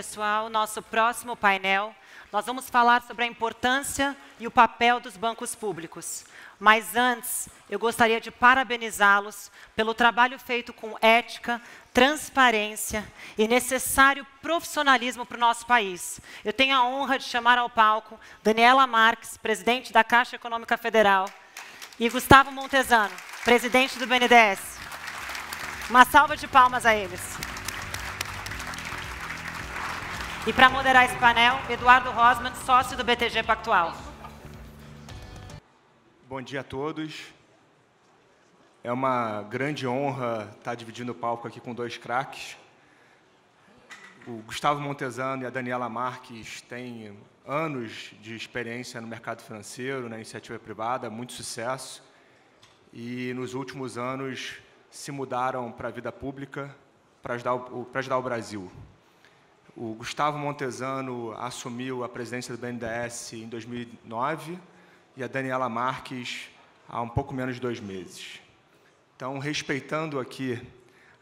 pessoal, nosso próximo painel, nós vamos falar sobre a importância e o papel dos bancos públicos. Mas antes, eu gostaria de parabenizá-los pelo trabalho feito com ética, transparência e necessário profissionalismo para o nosso país. Eu tenho a honra de chamar ao palco Daniela Marques, presidente da Caixa Econômica Federal, e Gustavo Montesano, presidente do BNDES. Uma salva de palmas a eles. E para moderar esse painel, Eduardo Rosman, sócio do BTG Pactual. Bom dia a todos. É uma grande honra estar dividindo o palco aqui com dois craques. O Gustavo Montezano e a Daniela Marques têm anos de experiência no mercado financeiro, na iniciativa privada, muito sucesso. E nos últimos anos se mudaram para a vida pública para ajudar o, para ajudar o Brasil. O Gustavo Montesano assumiu a presidência do BNDES em 2009 e a Daniela Marques há um pouco menos de dois meses. Então, respeitando aqui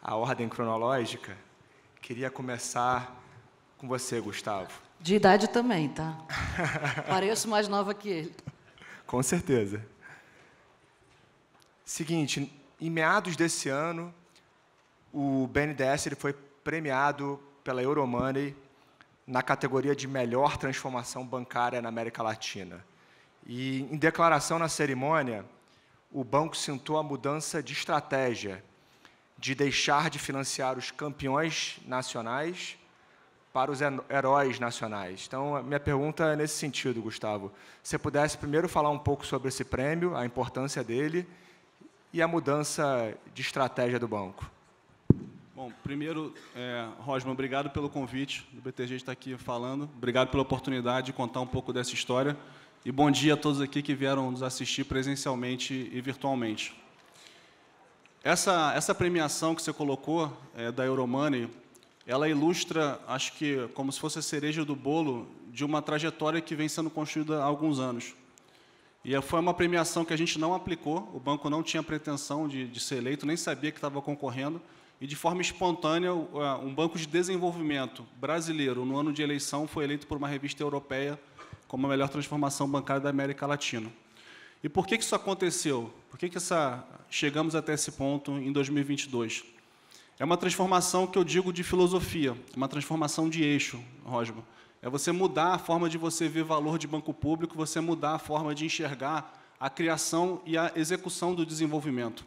a ordem cronológica, queria começar com você, Gustavo. De idade também, tá? Pareço mais nova que ele. Com certeza. Seguinte, em meados desse ano, o BNDES ele foi premiado pela Euromoney na categoria de melhor transformação bancária na América Latina. E em declaração na cerimônia, o banco sentou a mudança de estratégia de deixar de financiar os campeões nacionais para os heróis nacionais. Então, minha pergunta é nesse sentido, Gustavo. Se pudesse primeiro falar um pouco sobre esse prêmio, a importância dele e a mudança de estratégia do banco. Bom, primeiro, é, Rosman, obrigado pelo convite do BTG de estar aqui falando. Obrigado pela oportunidade de contar um pouco dessa história. E bom dia a todos aqui que vieram nos assistir presencialmente e virtualmente. Essa, essa premiação que você colocou, é, da Euromoney, ela ilustra, acho que, como se fosse a cereja do bolo de uma trajetória que vem sendo construída há alguns anos. E é, foi uma premiação que a gente não aplicou, o banco não tinha pretensão de, de ser eleito, nem sabia que estava concorrendo, e, de forma espontânea, um banco de desenvolvimento brasileiro, no ano de eleição, foi eleito por uma revista europeia como a melhor transformação bancária da América Latina. E por que, que isso aconteceu? Por que, que essa, chegamos até esse ponto em 2022? É uma transformação que eu digo de filosofia, uma transformação de eixo, Rosman. É você mudar a forma de você ver valor de banco público, você mudar a forma de enxergar a criação e a execução do desenvolvimento.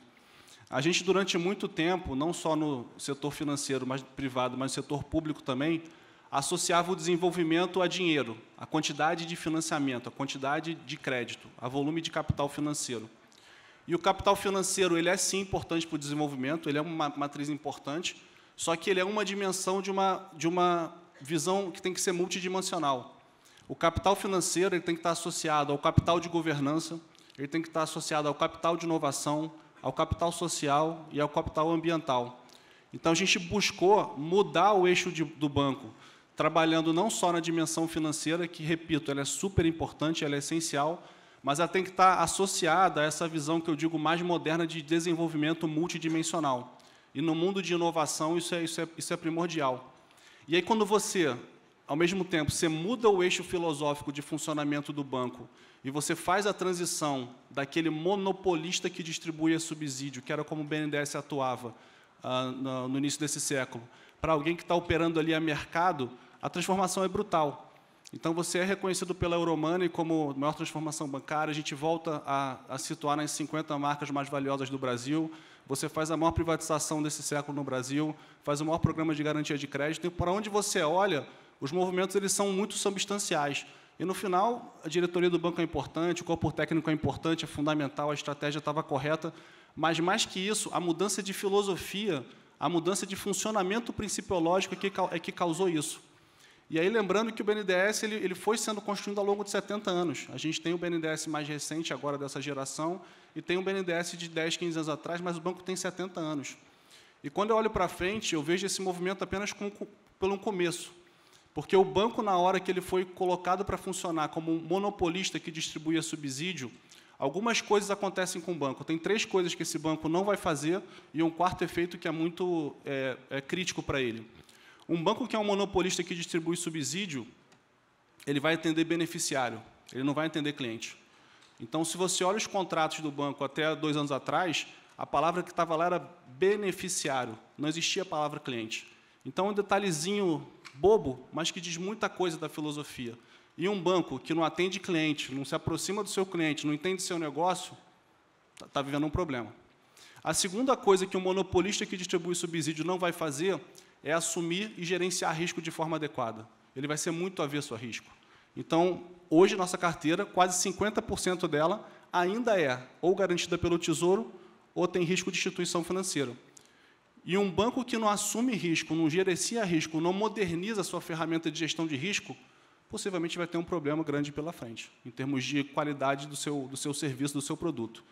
A gente, durante muito tempo, não só no setor financeiro mas privado, mas no setor público também, associava o desenvolvimento a dinheiro, a quantidade de financiamento, a quantidade de crédito, a volume de capital financeiro. E o capital financeiro ele é sim importante para o desenvolvimento, ele é uma matriz importante, só que ele é uma dimensão de uma, de uma visão que tem que ser multidimensional. O capital financeiro ele tem que estar associado ao capital de governança, ele tem que estar associado ao capital de inovação, ao capital social e ao capital ambiental. Então, a gente buscou mudar o eixo de, do banco, trabalhando não só na dimensão financeira, que, repito, ela é super importante, ela é essencial, mas ela tem que estar associada a essa visão que eu digo mais moderna de desenvolvimento multidimensional. E no mundo de inovação, isso é, isso é, isso é primordial. E aí, quando você ao mesmo tempo, você muda o eixo filosófico de funcionamento do banco e você faz a transição daquele monopolista que distribuía subsídio, que era como o BNDES atuava ah, no, no início desse século, para alguém que está operando ali a mercado, a transformação é brutal. Então, você é reconhecido pela Euromoney como maior transformação bancária, a gente volta a, a situar nas 50 marcas mais valiosas do Brasil, você faz a maior privatização desse século no Brasil, faz o maior programa de garantia de crédito, e para onde você olha, os movimentos eles são muito substanciais. E no final, a diretoria do banco é importante, o corpo técnico é importante, é fundamental, a estratégia estava correta, mas mais que isso, a mudança de filosofia, a mudança de funcionamento principiológico é que, é que causou isso. E aí, lembrando que o BNDES ele, ele foi sendo construído ao longo de 70 anos. A gente tem o BNDES mais recente, agora dessa geração, e tem o BNDES de 10, 15 anos atrás, mas o banco tem 70 anos. E quando eu olho para frente, eu vejo esse movimento apenas com, pelo começo. Porque o banco, na hora que ele foi colocado para funcionar como um monopolista que distribuía subsídio, algumas coisas acontecem com o banco. Tem três coisas que esse banco não vai fazer e um quarto efeito que é muito é, é crítico para ele. Um banco que é um monopolista que distribui subsídio, ele vai atender beneficiário, ele não vai atender cliente. Então, se você olha os contratos do banco até dois anos atrás, a palavra que estava lá era beneficiário, não existia a palavra cliente. Então, um detalhezinho bobo, mas que diz muita coisa da filosofia. E um banco que não atende cliente, não se aproxima do seu cliente, não entende seu negócio, está tá vivendo um problema. A segunda coisa que o um monopolista que distribui subsídio não vai fazer é assumir e gerenciar risco de forma adequada. Ele vai ser muito avesso a risco. Então, hoje, nossa carteira, quase 50% dela ainda é ou garantida pelo Tesouro ou tem risco de instituição financeira. E um banco que não assume risco, não gerencia risco, não moderniza sua ferramenta de gestão de risco, possivelmente vai ter um problema grande pela frente, em termos de qualidade do seu, do seu serviço, do seu produto.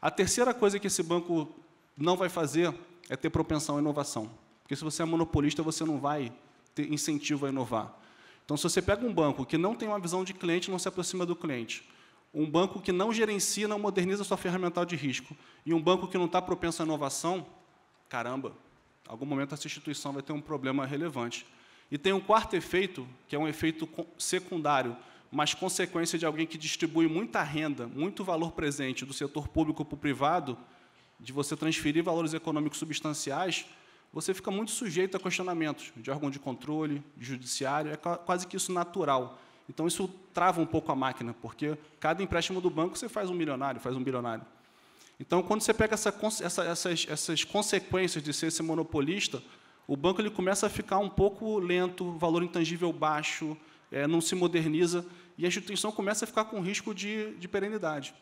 A terceira coisa que esse banco não vai fazer é ter propensão à inovação. Porque se você é monopolista, você não vai ter incentivo a inovar. Então, se você pega um banco que não tem uma visão de cliente, não se aproxima do cliente, um banco que não gerencia, não moderniza sua ferramenta de risco, e um banco que não está propenso à inovação, caramba, algum momento essa instituição vai ter um problema relevante. E tem um quarto efeito, que é um efeito secundário, mas consequência de alguém que distribui muita renda, muito valor presente do setor público para o privado, de você transferir valores econômicos substanciais, você fica muito sujeito a questionamentos de órgão de controle, de judiciário, é quase que isso natural. Então, isso trava um pouco a máquina, porque cada empréstimo do banco você faz um milionário, faz um bilionário. Então, quando você pega essa, essa, essas, essas consequências de ser esse monopolista, o banco ele começa a ficar um pouco lento, valor intangível baixo, é, não se moderniza, e a instituição começa a ficar com risco de, de perenidade.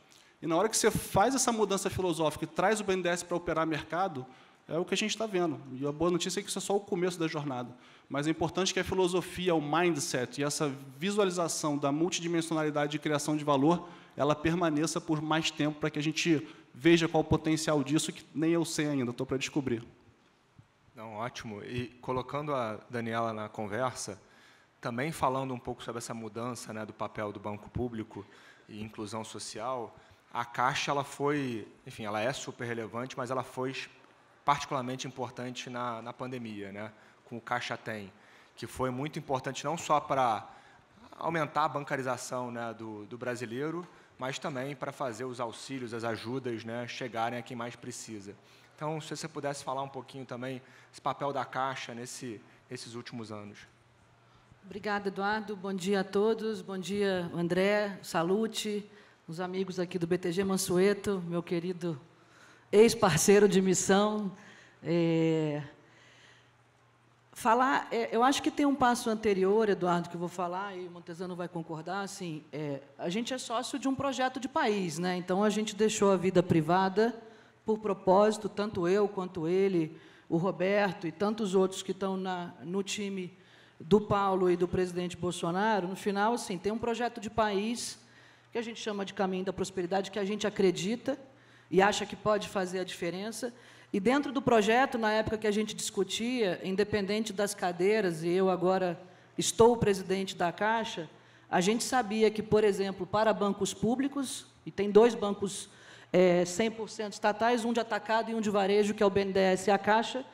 E na hora que você faz essa mudança filosófica e traz o BNDES para operar mercado, é o que a gente está vendo. E a boa notícia é que isso é só o começo da jornada. Mas é importante que a filosofia, o mindset e essa visualização da multidimensionalidade de criação de valor, ela permaneça por mais tempo para que a gente Veja qual o potencial disso, que nem eu sei ainda, estou para descobrir. Não, ótimo. E colocando a Daniela na conversa, também falando um pouco sobre essa mudança né, do papel do banco público e inclusão social, a Caixa ela foi, enfim, ela é super relevante, mas ela foi particularmente importante na, na pandemia, né, com o Caixa Tem, que foi muito importante não só para aumentar a bancarização né, do, do brasileiro, mas também para fazer os auxílios, as ajudas né, chegarem a quem mais precisa. Então, se você pudesse falar um pouquinho também esse papel da Caixa nesse, nesses últimos anos. Obrigada, Eduardo. Bom dia a todos. Bom dia, André, Salute, os amigos aqui do BTG Mansueto, meu querido ex-parceiro de missão. É falar, é, eu acho que tem um passo anterior, Eduardo, que eu vou falar, e o Montesano vai concordar, assim, é, a gente é sócio de um projeto de país, né? então a gente deixou a vida privada por propósito, tanto eu quanto ele, o Roberto e tantos outros que estão na, no time do Paulo e do presidente Bolsonaro, no final, assim, tem um projeto de país que a gente chama de caminho da prosperidade, que a gente acredita e acha que pode fazer a diferença, e dentro do projeto, na época que a gente discutia, independente das cadeiras, e eu agora estou presidente da Caixa, a gente sabia que, por exemplo, para bancos públicos, e tem dois bancos é, 100% estatais, um de atacado e um de varejo, que é o BNDES e a Caixa,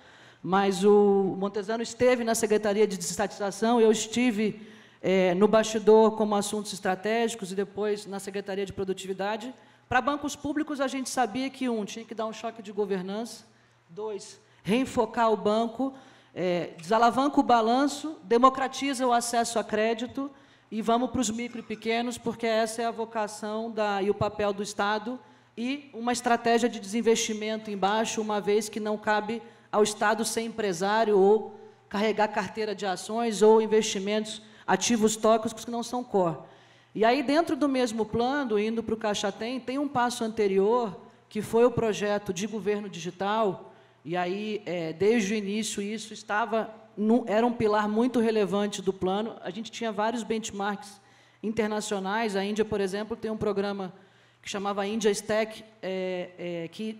mas o Montesano esteve na Secretaria de Desestatização, eu estive é, no bastidor como assuntos estratégicos e depois na Secretaria de Produtividade, para bancos públicos, a gente sabia que, um, tinha que dar um choque de governança, dois, reenfocar o banco, é, desalavanca o balanço, democratiza o acesso a crédito e vamos para os micro e pequenos, porque essa é a vocação da, e o papel do Estado e uma estratégia de desinvestimento embaixo, uma vez que não cabe ao Estado ser empresário ou carregar carteira de ações ou investimentos ativos tóxicos que não são core. E aí, dentro do mesmo plano, indo para o Caixa tem um passo anterior, que foi o projeto de governo digital, e aí, é, desde o início, isso estava no, era um pilar muito relevante do plano. A gente tinha vários benchmarks internacionais. A Índia, por exemplo, tem um programa que chamava Índia Stack, é, é, que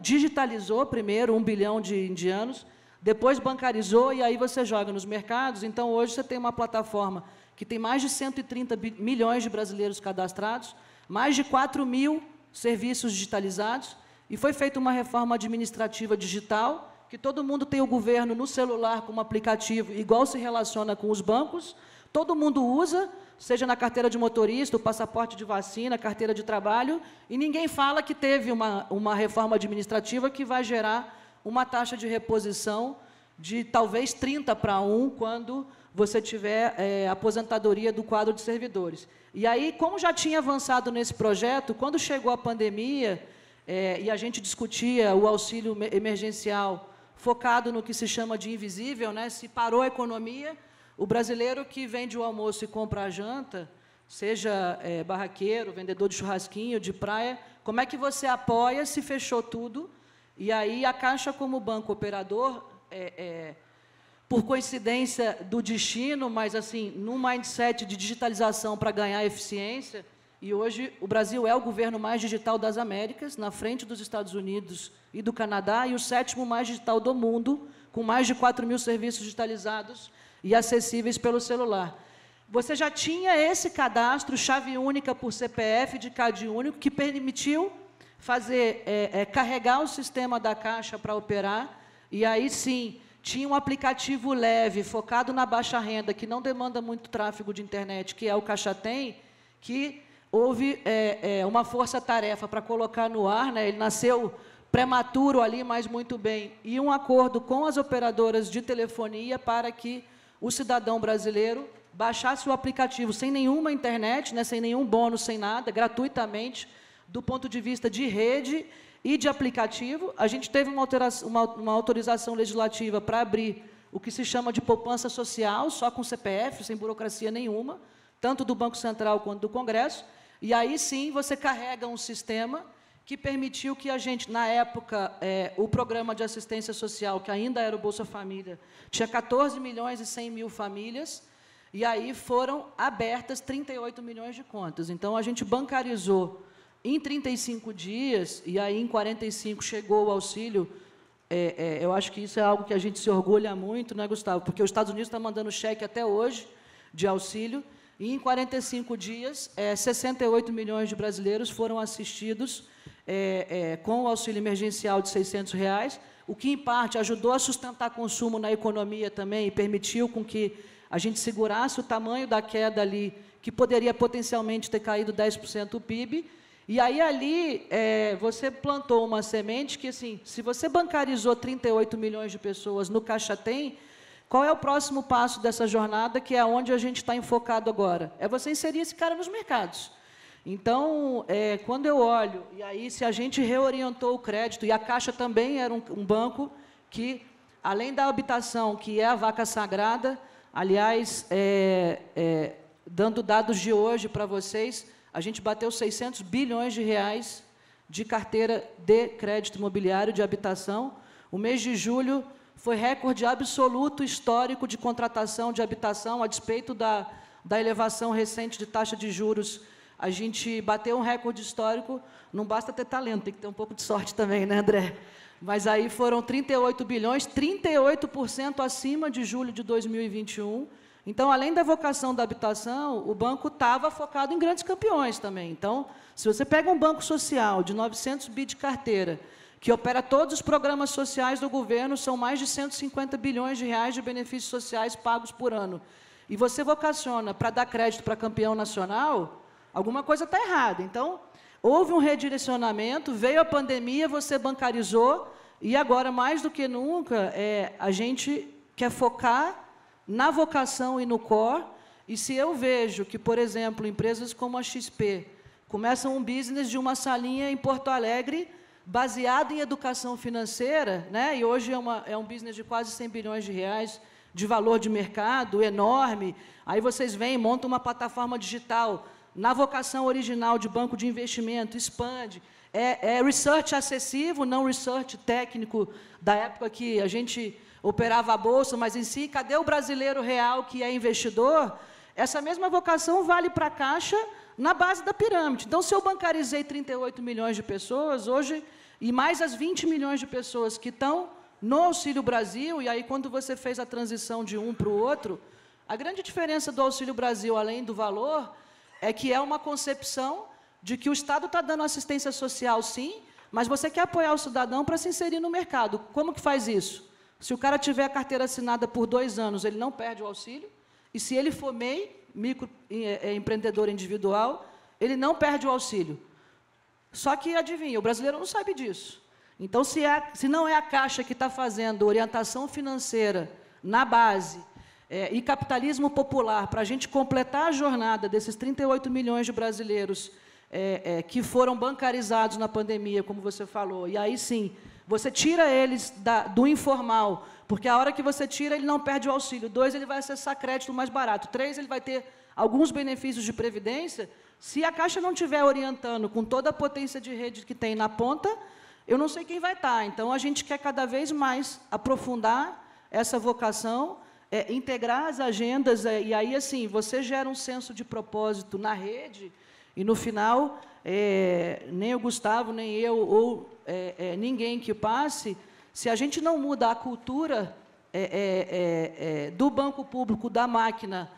digitalizou primeiro um bilhão de indianos, depois bancarizou e aí você joga nos mercados. Então, hoje, você tem uma plataforma que tem mais de 130 milhões de brasileiros cadastrados, mais de 4 mil serviços digitalizados, e foi feita uma reforma administrativa digital, que todo mundo tem o governo no celular como aplicativo, igual se relaciona com os bancos, todo mundo usa, seja na carteira de motorista, o passaporte de vacina, carteira de trabalho, e ninguém fala que teve uma, uma reforma administrativa que vai gerar uma taxa de reposição de talvez 30 para 1, quando você tiver é, aposentadoria do quadro de servidores. E aí, como já tinha avançado nesse projeto, quando chegou a pandemia é, e a gente discutia o auxílio emergencial focado no que se chama de invisível, né? se parou a economia, o brasileiro que vende o almoço e compra a janta, seja é, barraqueiro, vendedor de churrasquinho, de praia, como é que você apoia se fechou tudo? E aí a Caixa, como banco operador, é, é por coincidência do destino, mas assim, num mindset de digitalização para ganhar eficiência. E hoje o Brasil é o governo mais digital das Américas, na frente dos Estados Unidos e do Canadá, e o sétimo mais digital do mundo, com mais de 4 mil serviços digitalizados e acessíveis pelo celular. Você já tinha esse cadastro, chave única por CPF, de CAD único, que permitiu fazer é, é, carregar o sistema da Caixa para operar, e aí sim tinha um aplicativo leve, focado na baixa renda, que não demanda muito tráfego de internet, que é o Caixa Tem, que houve é, é, uma força-tarefa para colocar no ar, né? ele nasceu prematuro ali, mas muito bem, e um acordo com as operadoras de telefonia para que o cidadão brasileiro baixasse o aplicativo sem nenhuma internet, né, sem nenhum bônus, sem nada, gratuitamente, do ponto de vista de rede e de aplicativo, a gente teve uma, uma, uma autorização legislativa para abrir o que se chama de poupança social, só com CPF, sem burocracia nenhuma, tanto do Banco Central quanto do Congresso. E aí sim você carrega um sistema que permitiu que a gente, na época, é, o programa de assistência social, que ainda era o Bolsa Família, tinha 14 milhões e 100 mil famílias, e aí foram abertas 38 milhões de contas. Então, a gente bancarizou em 35 dias, e aí em 45 chegou o auxílio, é, é, eu acho que isso é algo que a gente se orgulha muito, né, Gustavo? Porque os Estados Unidos estão tá mandando cheque até hoje de auxílio, e em 45 dias, é, 68 milhões de brasileiros foram assistidos é, é, com o auxílio emergencial de 600 reais, o que, em parte, ajudou a sustentar consumo na economia também e permitiu com que a gente segurasse o tamanho da queda ali, que poderia potencialmente ter caído 10% o PIB, e aí ali é, você plantou uma semente que assim, se você bancarizou 38 milhões de pessoas no Caixa Tem, qual é o próximo passo dessa jornada que é onde a gente está enfocado agora? É você inserir esse cara nos mercados. Então, é, quando eu olho, e aí se a gente reorientou o crédito, e a Caixa também era um, um banco que, além da habitação, que é a vaca sagrada, aliás, é, é dando dados de hoje para vocês, a gente bateu 600 bilhões de reais de carteira de crédito imobiliário de habitação. O mês de julho foi recorde absoluto histórico de contratação de habitação, a despeito da, da elevação recente de taxa de juros. A gente bateu um recorde histórico. Não basta ter talento, tem que ter um pouco de sorte também, né, André? Mas aí foram 38 bilhões, 38% acima de julho de 2021. Então, além da vocação da habitação, o banco estava focado em grandes campeões também. Então, se você pega um banco social de 900 bi de carteira, que opera todos os programas sociais do governo, são mais de 150 bilhões de reais de benefícios sociais pagos por ano. E você vocaciona para dar crédito para campeão nacional, alguma coisa está errada. Então, houve um redirecionamento, veio a pandemia, você bancarizou, e agora, mais do que nunca, é, a gente quer focar na vocação e no core. E se eu vejo que, por exemplo, empresas como a XP começam um business de uma salinha em Porto Alegre baseado em educação financeira, né? e hoje é, uma, é um business de quase 100 bilhões de reais de valor de mercado enorme, aí vocês vêm, montam uma plataforma digital na vocação original de banco de investimento, expande. É, é research acessível, não research técnico da época que a gente operava a bolsa, mas em si, cadê o brasileiro real que é investidor? Essa mesma vocação vale para a Caixa na base da pirâmide. Então, se eu bancarizei 38 milhões de pessoas hoje, e mais as 20 milhões de pessoas que estão no Auxílio Brasil, e aí, quando você fez a transição de um para o outro, a grande diferença do Auxílio Brasil, além do valor, é que é uma concepção de que o Estado está dando assistência social, sim, mas você quer apoiar o cidadão para se inserir no mercado. Como que faz isso? Se o cara tiver a carteira assinada por dois anos, ele não perde o auxílio. E se ele for MEI, microempreendedor é, é, individual, ele não perde o auxílio. Só que, adivinha, o brasileiro não sabe disso. Então, se, é, se não é a Caixa que está fazendo orientação financeira na base é, e capitalismo popular para a gente completar a jornada desses 38 milhões de brasileiros é, é, que foram bancarizados na pandemia, como você falou, e aí sim você tira eles da, do informal, porque a hora que você tira, ele não perde o auxílio. Dois, ele vai acessar crédito mais barato. Três, ele vai ter alguns benefícios de previdência. Se a Caixa não estiver orientando com toda a potência de rede que tem na ponta, eu não sei quem vai estar. Então, a gente quer cada vez mais aprofundar essa vocação, é, integrar as agendas, é, e aí, assim, você gera um senso de propósito na rede, e no final, é, nem o Gustavo, nem eu, ou é, é, ninguém que passe, se a gente não muda a cultura é, é, é, é, do banco público, da máquina,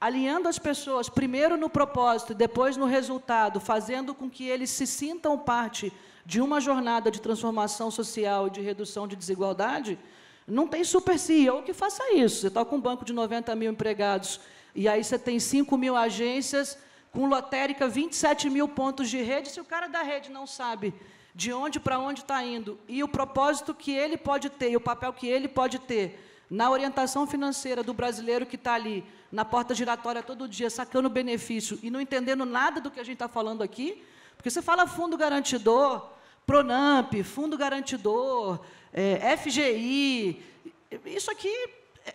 alinhando as pessoas primeiro no propósito e depois no resultado, fazendo com que eles se sintam parte de uma jornada de transformação social e de redução de desigualdade, não tem super CEO que faça isso. Você está com um banco de 90 mil empregados e aí você tem 5 mil agências com lotérica, 27 mil pontos de rede, se o cara da rede não sabe de onde para onde está indo e o propósito que ele pode ter e o papel que ele pode ter na orientação financeira do brasileiro que está ali na porta giratória todo dia sacando benefício e não entendendo nada do que a gente está falando aqui, porque você fala fundo garantidor, Pronamp, fundo garantidor, é, FGI, isso aqui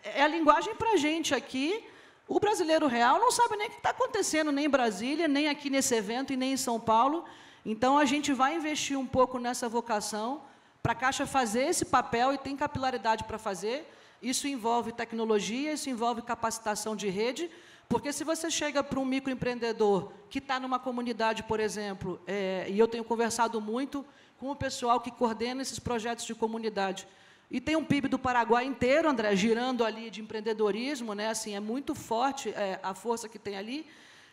é, é a linguagem para a gente aqui. O brasileiro real não sabe nem o que está acontecendo, nem em Brasília, nem aqui nesse evento e nem em São Paulo. Então, a gente vai investir um pouco nessa vocação para a Caixa fazer esse papel e tem capilaridade para fazer. Isso envolve tecnologia, isso envolve capacitação de rede, porque se você chega para um microempreendedor que está numa comunidade, por exemplo, é, e eu tenho conversado muito com o pessoal que coordena esses projetos de comunidade, e tem um PIB do Paraguai inteiro, André, girando ali de empreendedorismo, né? Assim, é muito forte é, a força que tem ali.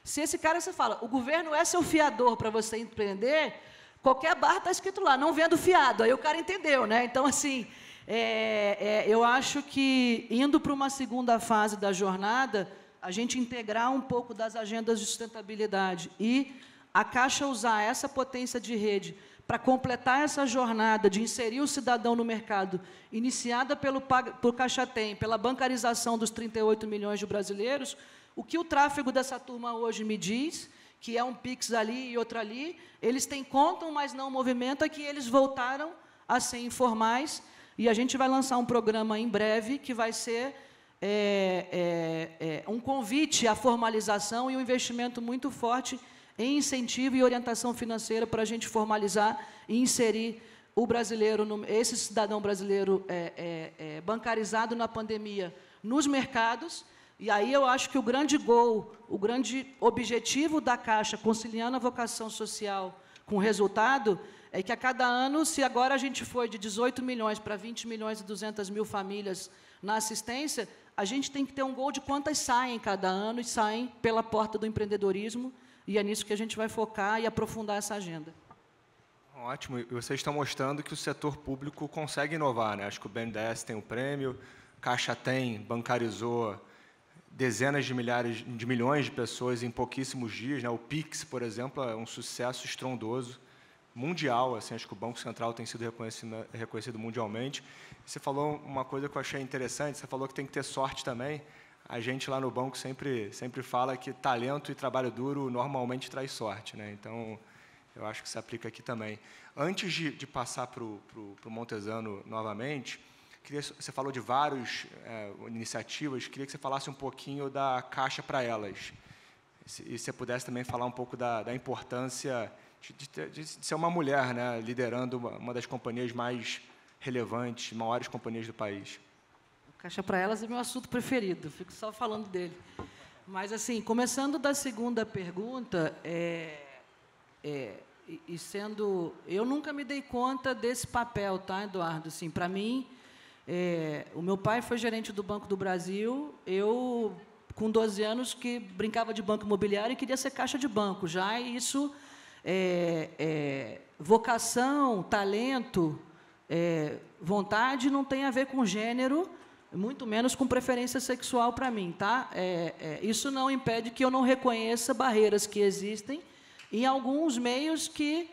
Se esse cara você fala, o governo é seu fiador para você empreender, qualquer barra está escrito lá, não vendo fiado. Aí o cara entendeu, né? Então, assim, é, é, eu acho que indo para uma segunda fase da jornada, a gente integrar um pouco das agendas de sustentabilidade e a Caixa usar essa potência de rede para completar essa jornada de inserir o cidadão no mercado, iniciada pelo por Caixa Tem, pela bancarização dos 38 milhões de brasileiros, o que o tráfego dessa turma hoje me diz, que é um pix ali e outro ali, eles têm contam, mas não movimentam, que eles voltaram a ser informais. E a gente vai lançar um programa em breve que vai ser é, é, é, um convite à formalização e um investimento muito forte em incentivo e orientação financeira para a gente formalizar e inserir o brasileiro, no, esse cidadão brasileiro é, é, é, bancarizado na pandemia nos mercados e aí eu acho que o grande gol, o grande objetivo da Caixa, conciliando a vocação social com o resultado, é que a cada ano, se agora a gente for de 18 milhões para 20 milhões e 200 mil famílias na assistência, a gente tem que ter um gol de quantas saem cada ano e saem pela porta do empreendedorismo, e é nisso que a gente vai focar e aprofundar essa agenda. Ótimo, e vocês estão mostrando que o setor público consegue inovar, né? Acho que o BNDES tem o prêmio, Caixa tem, bancarizou dezenas de milhares de milhões de pessoas em pouquíssimos dias, né? O Pix, por exemplo, é um sucesso estrondoso mundial, assim, acho que o Banco Central tem sido reconhecido, reconhecido mundialmente. Você falou uma coisa que eu achei interessante, você falou que tem que ter sorte também. A gente lá no banco sempre sempre fala que talento e trabalho duro normalmente traz sorte, né? Então, eu acho que se aplica aqui também. Antes de, de passar para o Montesano novamente, Queria, você falou de várias é, iniciativas, queria que você falasse um pouquinho da Caixa para Elas. E se você pudesse também falar um pouco da, da importância de, de, de, ser uma mulher né, liderando uma, uma das companhias mais relevantes, maiores companhias do país. Caixa para Elas é meu assunto preferido, fico só falando dele. Mas, assim, começando da segunda pergunta, é, é, e, e sendo. Eu nunca me dei conta desse papel, tá, Eduardo? Assim, para mim, é, o meu pai foi gerente do Banco do Brasil. Eu, com 12 anos, que brincava de banco imobiliário e queria ser caixa de banco já. E isso, é, é, vocação, talento, é, vontade não tem a ver com gênero, muito menos com preferência sexual para mim, tá? É, é, isso não impede que eu não reconheça barreiras que existem em alguns meios que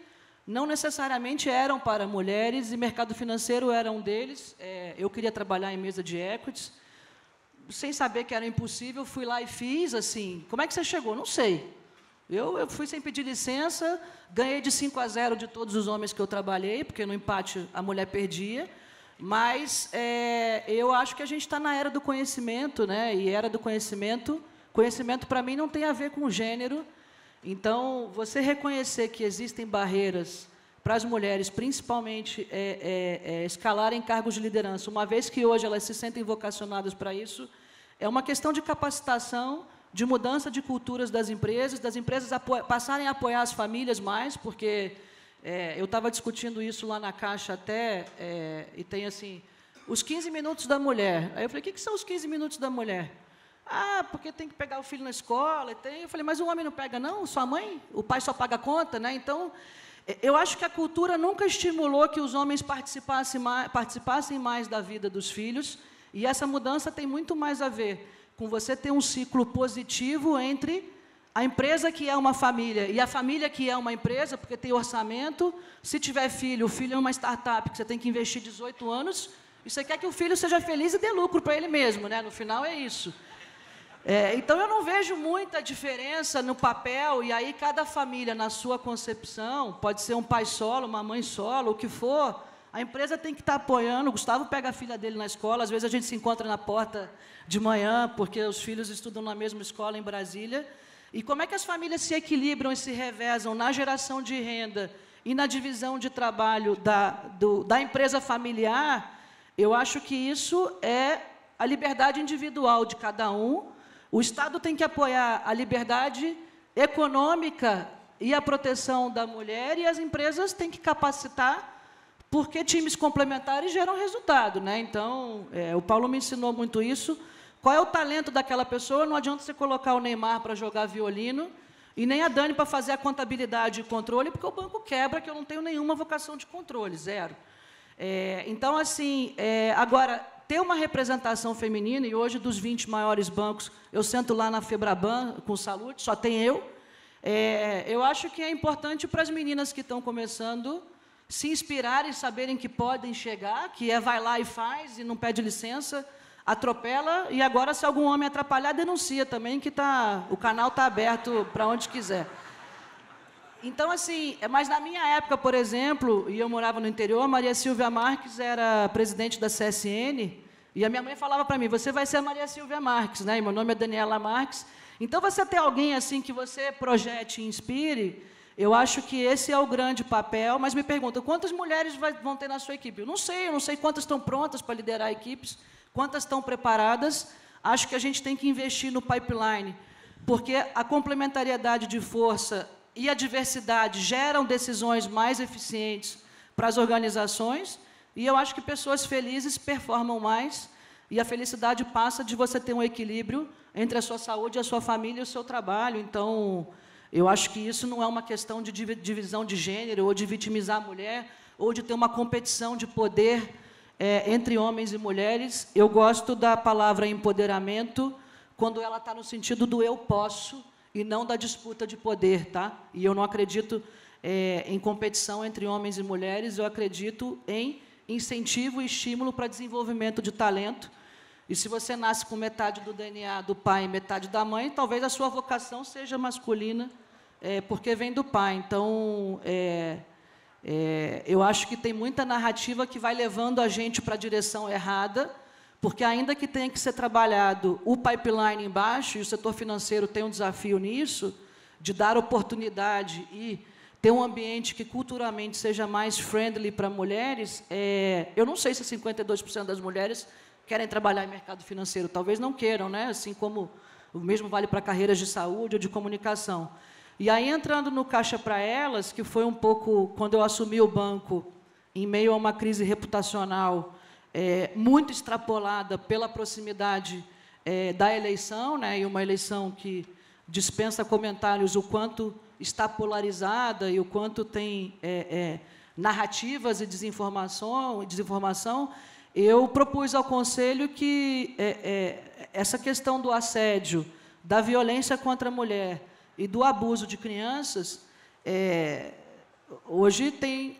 não necessariamente eram para mulheres, e mercado financeiro era um deles. É, eu queria trabalhar em mesa de equities, sem saber que era impossível, fui lá e fiz, assim, como é que você chegou? Não sei. Eu, eu fui sem pedir licença, ganhei de 5 a 0 de todos os homens que eu trabalhei, porque no empate a mulher perdia, mas é, eu acho que a gente está na era do conhecimento, né? e era do conhecimento, conhecimento para mim não tem a ver com gênero, então, você reconhecer que existem barreiras para as mulheres, principalmente, é, é, é, escalarem cargos de liderança, uma vez que hoje elas se sentem vocacionadas para isso, é uma questão de capacitação, de mudança de culturas das empresas, das empresas passarem a apoiar as famílias mais, porque é, eu estava discutindo isso lá na Caixa até, é, e tem assim, os 15 minutos da mulher. Aí eu falei, o que, que são os 15 minutos da mulher? Ah, porque tem que pegar o filho na escola. Tem... Eu falei, mas o homem não pega, não? Sua mãe? O pai só paga a conta, né? Então, eh, eu acho que a cultura nunca estimulou que os homens participassem mais, participassem mais da vida dos filhos. E essa mudança tem muito mais a ver com você ter um ciclo positivo entre a empresa que é uma família e a família que é uma empresa, porque tem orçamento. Se tiver filho, o filho é uma startup que você tem que investir 18 anos. E você quer que o filho seja feliz e dê lucro para ele mesmo, né? No final é isso. É, então eu não vejo muita diferença no papel, e aí cada família, na sua concepção, pode ser um pai solo, uma mãe solo, o que for, a empresa tem que estar tá apoiando. O Gustavo pega a filha dele na escola, às vezes a gente se encontra na porta de manhã, porque os filhos estudam na mesma escola em Brasília. E como é que as famílias se equilibram e se revezam na geração de renda e na divisão de trabalho da, do, da empresa familiar? Eu acho que isso é a liberdade individual de cada um o Estado tem que apoiar a liberdade econômica e a proteção da mulher, e as empresas têm que capacitar, porque times complementares geram resultado. Né? Então, é, o Paulo me ensinou muito isso. Qual é o talento daquela pessoa? Não adianta você colocar o Neymar para jogar violino e nem a Dani para fazer a contabilidade e controle, porque o banco quebra, que eu não tenho nenhuma vocação de controle, zero. É, então, assim, é, agora, ter uma representação feminina, e hoje dos 20 maiores bancos, eu sento lá na Febraban com saúde só tem eu. É, eu acho que é importante para as meninas que estão começando se inspirarem, saberem que podem chegar, que é vai lá e faz, e não pede licença, atropela, e agora, se algum homem atrapalhar, denuncia também, que tá, o canal está aberto para onde quiser. Então, assim, é, mas na minha época, por exemplo, e eu morava no interior, Maria Silvia Marques era presidente da CSN, e a minha mãe falava para mim: você vai ser a Maria Silvia Marques, né? E meu nome é Daniela Marques. Então, você ter alguém assim que você projete e inspire, eu acho que esse é o grande papel. Mas me pergunta: quantas mulheres vai, vão ter na sua equipe? Eu não sei, eu não sei quantas estão prontas para liderar equipes, quantas estão preparadas. Acho que a gente tem que investir no pipeline, porque a complementariedade de força e a diversidade geram decisões mais eficientes para as organizações e eu acho que pessoas felizes performam mais e a felicidade passa de você ter um equilíbrio entre a sua saúde, a sua família e o seu trabalho. Então, eu acho que isso não é uma questão de divisão de gênero ou de vitimizar a mulher ou de ter uma competição de poder é, entre homens e mulheres. Eu gosto da palavra empoderamento quando ela está no sentido do eu posso e não da disputa de poder, tá? E eu não acredito é, em competição entre homens e mulheres. Eu acredito em incentivo e estímulo para desenvolvimento de talento. E se você nasce com metade do DNA do pai e metade da mãe, talvez a sua vocação seja masculina, é, porque vem do pai. Então, é, é, eu acho que tem muita narrativa que vai levando a gente para a direção errada, porque ainda que tenha que ser trabalhado o pipeline embaixo, e o setor financeiro tem um desafio nisso, de dar oportunidade e ter um ambiente que culturalmente seja mais friendly para mulheres, é, eu não sei se 52% das mulheres querem trabalhar em mercado financeiro, talvez não queiram, né? assim como o mesmo vale para carreiras de saúde ou de comunicação. E aí, entrando no Caixa para Elas, que foi um pouco quando eu assumi o banco, em meio a uma crise reputacional é, muito extrapolada pela proximidade é, da eleição, né, e uma eleição que dispensa comentários o quanto está polarizada e o quanto tem é, é, narrativas e desinformação, desinformação, eu propus ao Conselho que é, é essa questão do assédio, da violência contra a mulher e do abuso de crianças, é, hoje tem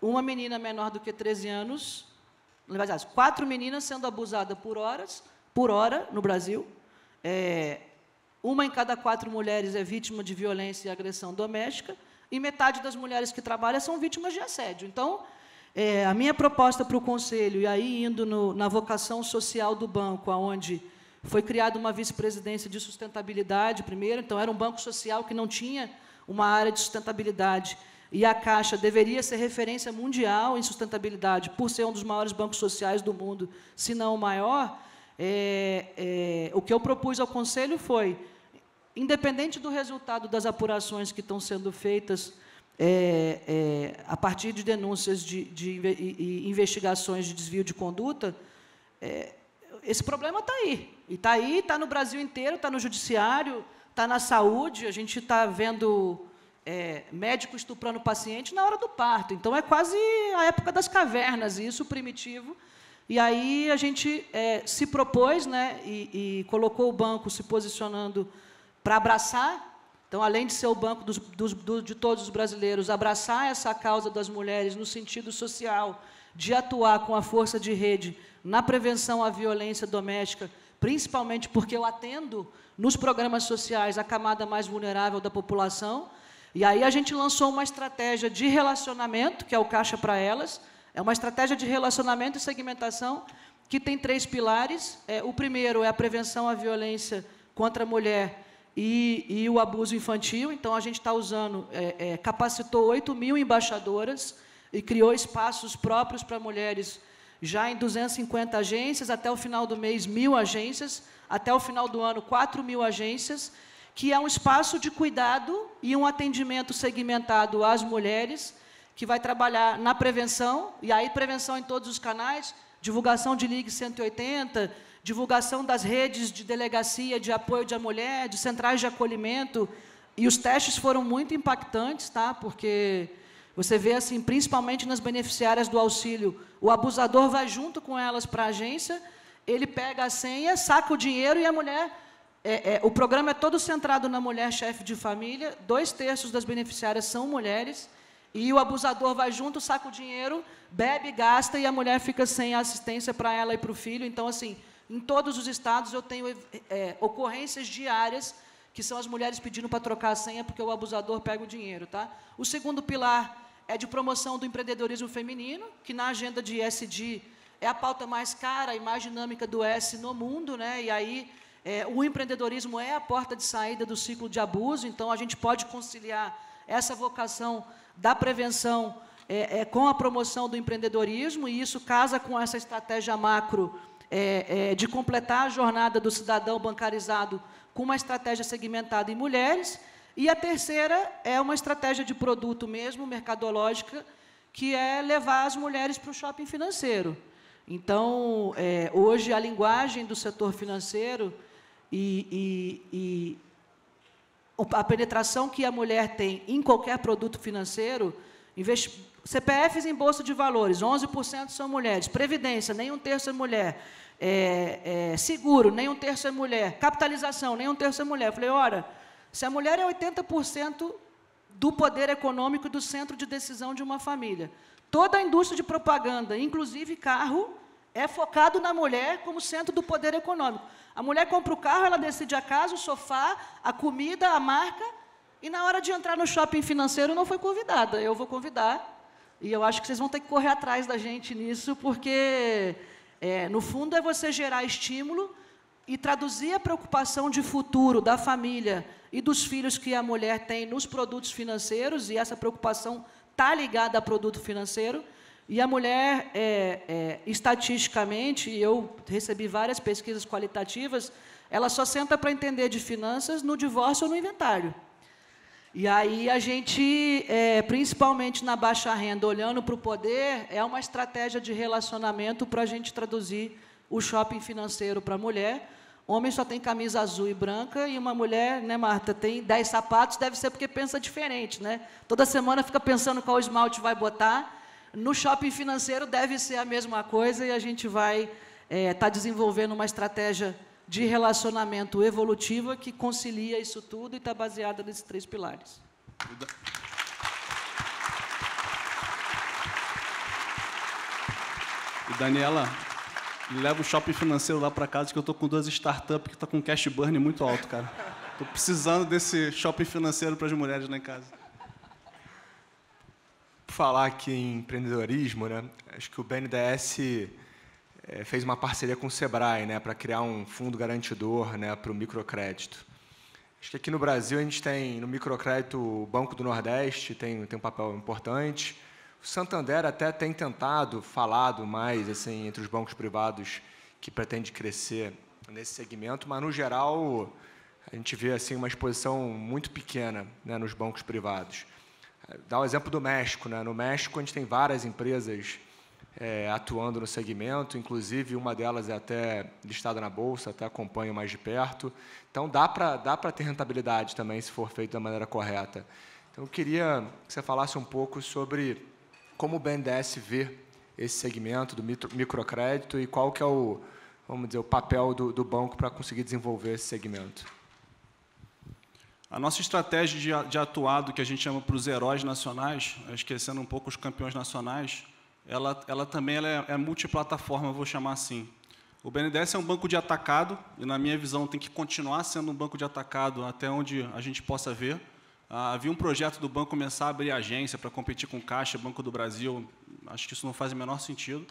uma menina menor do que 13 anos, quatro meninas sendo abusadas por horas, por hora no Brasil, é, uma em cada quatro mulheres é vítima de violência e agressão doméstica, e metade das mulheres que trabalham são vítimas de assédio. Então, é, a minha proposta para o Conselho, e aí indo no, na vocação social do banco, aonde foi criada uma vice-presidência de sustentabilidade primeiro, então era um banco social que não tinha uma área de sustentabilidade, e a Caixa deveria ser referência mundial em sustentabilidade, por ser um dos maiores bancos sociais do mundo, se não o maior, é, é, o que eu propus ao Conselho foi independente do resultado das apurações que estão sendo feitas é, é, a partir de denúncias de, de, e investigações de desvio de conduta, é, esse problema está aí. E está aí, está no Brasil inteiro, está no judiciário, está na saúde, a gente está vendo é, médico estuprando paciente na hora do parto. Então, é quase a época das cavernas, isso, primitivo. E aí a gente é, se propôs né, e, e colocou o banco se posicionando para abraçar. Então, além de ser o banco dos, dos, do, de todos os brasileiros, abraçar essa causa das mulheres no sentido social, de atuar com a força de rede na prevenção à violência doméstica, principalmente porque eu atendo nos programas sociais a camada mais vulnerável da população. E aí a gente lançou uma estratégia de relacionamento, que é o Caixa para Elas. É uma estratégia de relacionamento e segmentação que tem três pilares. É, o primeiro é a prevenção à violência contra a mulher e, e o abuso infantil, então a gente está usando, é, é, capacitou 8 mil embaixadoras e criou espaços próprios para mulheres já em 250 agências, até o final do mês, mil agências, até o final do ano, 4 mil agências, que é um espaço de cuidado e um atendimento segmentado às mulheres, que vai trabalhar na prevenção, e aí prevenção em todos os canais, divulgação de Ligue 180, divulgação das redes de delegacia de apoio de mulher, de centrais de acolhimento. E os testes foram muito impactantes, tá? porque você vê, assim, principalmente nas beneficiárias do auxílio, o abusador vai junto com elas para a agência, ele pega a senha, saca o dinheiro e a mulher é, é, o programa é todo centrado na mulher chefe de família, dois terços das beneficiárias são mulheres, e o abusador vai junto, saca o dinheiro, bebe, gasta, e a mulher fica sem assistência para ela e para o filho. Então, assim, em todos os estados eu tenho é, ocorrências diárias que são as mulheres pedindo para trocar a senha porque o abusador pega o dinheiro, tá? O segundo pilar é de promoção do empreendedorismo feminino, que na agenda de SD é a pauta mais cara e mais dinâmica do S no mundo, né? E aí é, o empreendedorismo é a porta de saída do ciclo de abuso, então a gente pode conciliar essa vocação da prevenção é, é, com a promoção do empreendedorismo, e isso casa com essa estratégia macro é, é, de completar a jornada do cidadão bancarizado com uma estratégia segmentada em mulheres. E a terceira é uma estratégia de produto mesmo, mercadológica, que é levar as mulheres para o shopping financeiro. Então, é, hoje, a linguagem do setor financeiro e, e, e, a penetração que a mulher tem em qualquer produto financeiro, CPFs em bolsa de valores, 11% são mulheres, previdência, nem um terço é mulher, é, é, seguro, nem um terço é mulher, capitalização, nem um terço é mulher. falei, ora, se a mulher é 80% do poder econômico do centro de decisão de uma família, toda a indústria de propaganda, inclusive carro, é focado na mulher como centro do poder econômico. A mulher compra o carro, ela decide a casa, o sofá, a comida, a marca, e na hora de entrar no shopping financeiro não foi convidada. Eu vou convidar, e eu acho que vocês vão ter que correr atrás da gente nisso, porque é, no fundo, é você gerar estímulo e traduzir a preocupação de futuro da família e dos filhos que a mulher tem nos produtos financeiros, e essa preocupação está ligada a produto financeiro. E a mulher, é, é, estatisticamente, e eu recebi várias pesquisas qualitativas, ela só senta para entender de finanças no divórcio ou no inventário. E aí a gente, é, principalmente na baixa renda, olhando para o poder, é uma estratégia de relacionamento para a gente traduzir o shopping financeiro para a mulher. Homem só tem camisa azul e branca e uma mulher, né, Marta, tem 10 sapatos, deve ser porque pensa diferente, né? Toda semana fica pensando qual esmalte vai botar. No shopping financeiro deve ser a mesma coisa e a gente vai estar é, tá desenvolvendo uma estratégia de relacionamento evolutiva é que concilia isso tudo e está baseada nesses três pilares. E Daniela, leva o shopping financeiro lá para casa que eu estou com duas startups que tá com cash burn muito alto, cara. Estou precisando desse shopping financeiro para as mulheres lá em casa. Por falar aqui em empreendedorismo, né? Acho que o BNDES é, fez uma parceria com o Sebrae né, para criar um fundo garantidor né, para o microcrédito. Acho que aqui no Brasil a gente tem, no microcrédito, o Banco do Nordeste tem, tem um papel importante. O Santander até tem tentado, falado mais assim, entre os bancos privados que pretende crescer nesse segmento, mas, no geral, a gente vê assim uma exposição muito pequena né, nos bancos privados. Dá o um exemplo do México. Né? No México, a gente tem várias empresas é, atuando no segmento, inclusive uma delas é até listada na bolsa, até acompanho mais de perto. Então dá para dá para ter rentabilidade também se for feito da maneira correta. Então eu queria que você falasse um pouco sobre como o BNDES vê esse segmento do microcrédito e qual que é o vamos dizer o papel do, do banco para conseguir desenvolver esse segmento. A nossa estratégia de, de atuado, que a gente chama para os heróis nacionais, esquecendo um pouco os campeões nacionais, ela, ela também ela é, é multiplataforma, vou chamar assim. O BNDES é um banco de atacado, e na minha visão tem que continuar sendo um banco de atacado até onde a gente possa ver. Ah, havia um projeto do banco começar a abrir agência para competir com Caixa, Banco do Brasil, acho que isso não faz o menor sentido.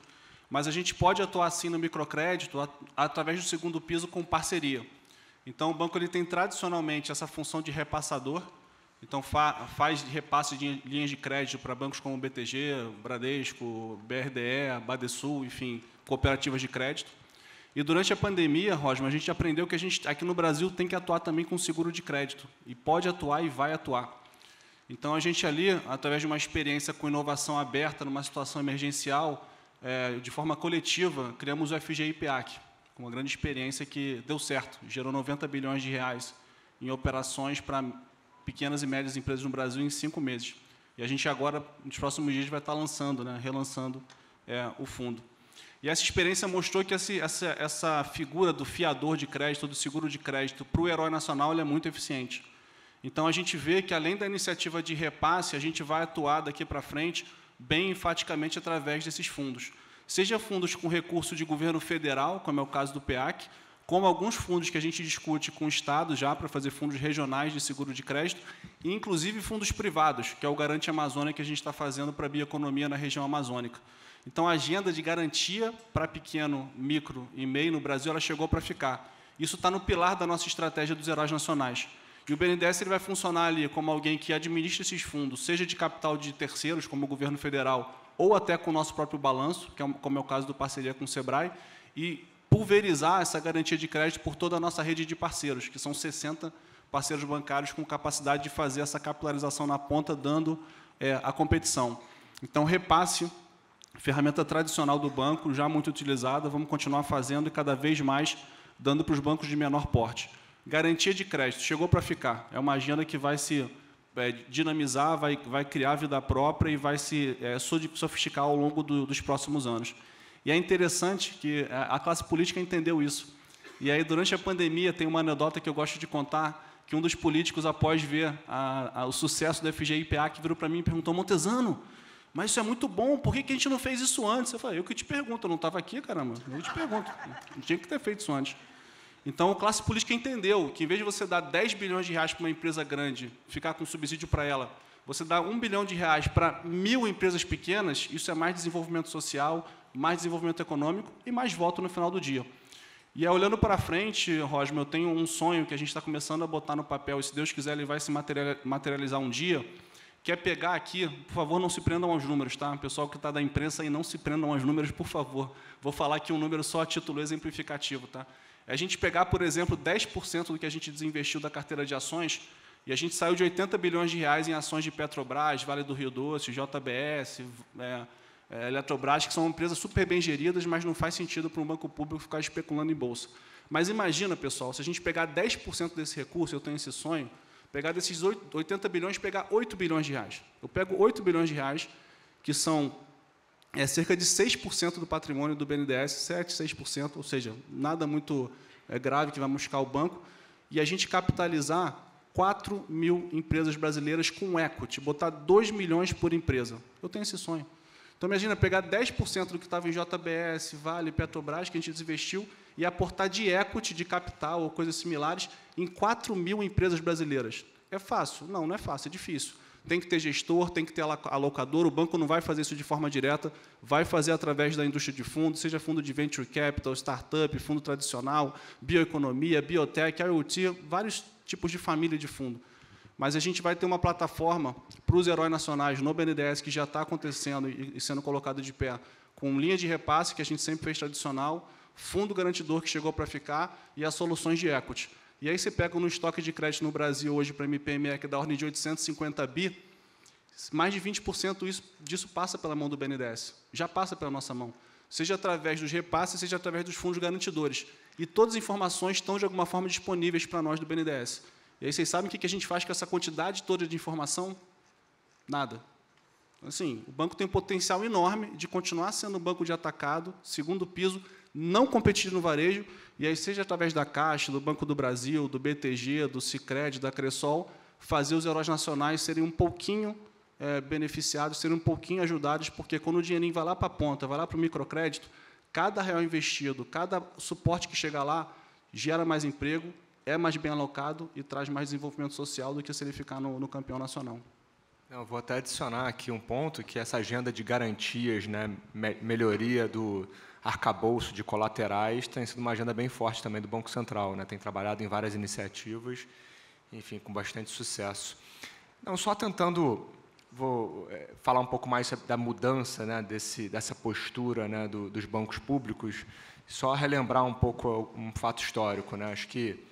Mas a gente pode atuar assim no microcrédito através do segundo piso com parceria. Então o banco ele tem tradicionalmente essa função de repassador, então, fa faz repasse de linhas de crédito para bancos como BTG, Bradesco, BRDE, Badesul, enfim, cooperativas de crédito. E durante a pandemia, Rosma, a gente aprendeu que a gente aqui no Brasil tem que atuar também com seguro de crédito. E pode atuar e vai atuar. Então, a gente ali, através de uma experiência com inovação aberta numa situação emergencial, é, de forma coletiva, criamos o FGI PAC, uma grande experiência que deu certo, gerou 90 bilhões de reais em operações para pequenas e médias empresas no Brasil em cinco meses. E a gente agora, nos próximos dias, vai estar lançando, né, relançando é, o fundo. E essa experiência mostrou que essa, essa, essa figura do fiador de crédito, do seguro de crédito, para o herói nacional, é muito eficiente. Então, a gente vê que, além da iniciativa de repasse, a gente vai atuar daqui para frente bem enfaticamente através desses fundos. Seja fundos com recurso de governo federal, como é o caso do PEAC, como alguns fundos que a gente discute com o Estado já para fazer fundos regionais de seguro de crédito, e inclusive fundos privados, que é o Garante Amazônia que a gente está fazendo para a bioeconomia na região amazônica. Então, a agenda de garantia para pequeno, micro e meio no Brasil, ela chegou para ficar. Isso está no pilar da nossa estratégia dos heróis nacionais. E o BNDES ele vai funcionar ali como alguém que administra esses fundos, seja de capital de terceiros, como o governo federal, ou até com o nosso próprio balanço, que é, como é o caso do parceria com o SEBRAE, e pulverizar essa garantia de crédito por toda a nossa rede de parceiros, que são 60 parceiros bancários com capacidade de fazer essa capitalização na ponta, dando é, a competição. Então, repasse, ferramenta tradicional do banco, já muito utilizada, vamos continuar fazendo e cada vez mais dando para os bancos de menor porte. Garantia de crédito, chegou para ficar. É uma agenda que vai se é, dinamizar, vai, vai criar vida própria e vai se é, sofisticar ao longo do, dos próximos anos. E é interessante que a classe política entendeu isso. E aí, durante a pandemia, tem uma anedota que eu gosto de contar, que um dos políticos, após ver a, a, o sucesso do FGIPA, que virou para mim e perguntou, Montezano, mas isso é muito bom, por que, que a gente não fez isso antes? Eu falei, eu que te pergunto, eu não estava aqui, caramba, eu te pergunto, não tinha que ter feito isso antes. Então, a classe política entendeu que, em vez de você dar 10 bilhões de reais para uma empresa grande, ficar com subsídio para ela, você dá 1 bilhão de reais para mil empresas pequenas, isso é mais desenvolvimento social, mais desenvolvimento econômico e mais voto no final do dia. E é olhando para frente, Rosma, eu tenho um sonho que a gente está começando a botar no papel, e se Deus quiser, ele vai se materializar um dia, que é pegar aqui, por favor, não se prendam aos números, tá? Pessoal que está da imprensa aí, não se prendam aos números, por favor. Vou falar aqui um número só a título exemplificativo, tá? É a gente pegar, por exemplo, 10% do que a gente desinvestiu da carteira de ações e a gente saiu de 80 bilhões de reais em ações de Petrobras, Vale do Rio Doce, JBS, é, é, Eletrobras, que são empresas super bem geridas, mas não faz sentido para um banco público ficar especulando em bolsa. Mas imagina, pessoal, se a gente pegar 10% desse recurso, eu tenho esse sonho, pegar desses 80 bilhões, pegar 8 bilhões de reais. Eu pego 8 bilhões de reais, que são é, cerca de 6% do patrimônio do BNDES, 7, 6%, ou seja, nada muito é, grave que vai machucar o banco, e a gente capitalizar 4 mil empresas brasileiras com equity, botar 2 milhões por empresa. Eu tenho esse sonho. Então, imagina pegar 10% do que estava em JBS, Vale, Petrobras, que a gente desinvestiu, e aportar de equity, de capital ou coisas similares em 4 mil empresas brasileiras. É fácil? Não, não é fácil, é difícil. Tem que ter gestor, tem que ter alocador, o banco não vai fazer isso de forma direta, vai fazer através da indústria de fundo, seja fundo de venture capital, startup, fundo tradicional, bioeconomia, biotech, IoT, vários tipos de família de fundo mas a gente vai ter uma plataforma para os heróis nacionais no BNDES, que já está acontecendo e sendo colocado de pé, com linha de repasse, que a gente sempre fez tradicional, fundo garantidor que chegou para ficar e as soluções de equity. E aí você pega no estoque de crédito no Brasil hoje para MPME, que é dá ordem de 850 bi, mais de 20% isso, disso passa pela mão do BNDES, já passa pela nossa mão, seja através dos repasses, seja através dos fundos garantidores. E todas as informações estão, de alguma forma, disponíveis para nós do BNDES. E aí vocês sabem o que a gente faz com essa quantidade toda de informação? Nada. Assim, o banco tem um potencial enorme de continuar sendo um banco de atacado, segundo piso, não competir no varejo, e aí, seja através da Caixa, do Banco do Brasil, do BTG, do Sicredi, da Cressol, fazer os heróis nacionais serem um pouquinho é, beneficiados, serem um pouquinho ajudados, porque quando o dinheirinho vai lá para a ponta, vai lá para o microcrédito, cada real investido, cada suporte que chega lá, gera mais emprego, é mais bem alocado e traz mais desenvolvimento social do que se ele ficar no, no campeão nacional. Eu vou até adicionar aqui um ponto, que essa agenda de garantias, né, melhoria do arcabouço de colaterais, tem sido uma agenda bem forte também do Banco Central. Né, tem trabalhado em várias iniciativas, enfim, com bastante sucesso. Não, só tentando vou é, falar um pouco mais da mudança né, desse, dessa postura né, do, dos bancos públicos, só relembrar um pouco um fato histórico. Né, acho que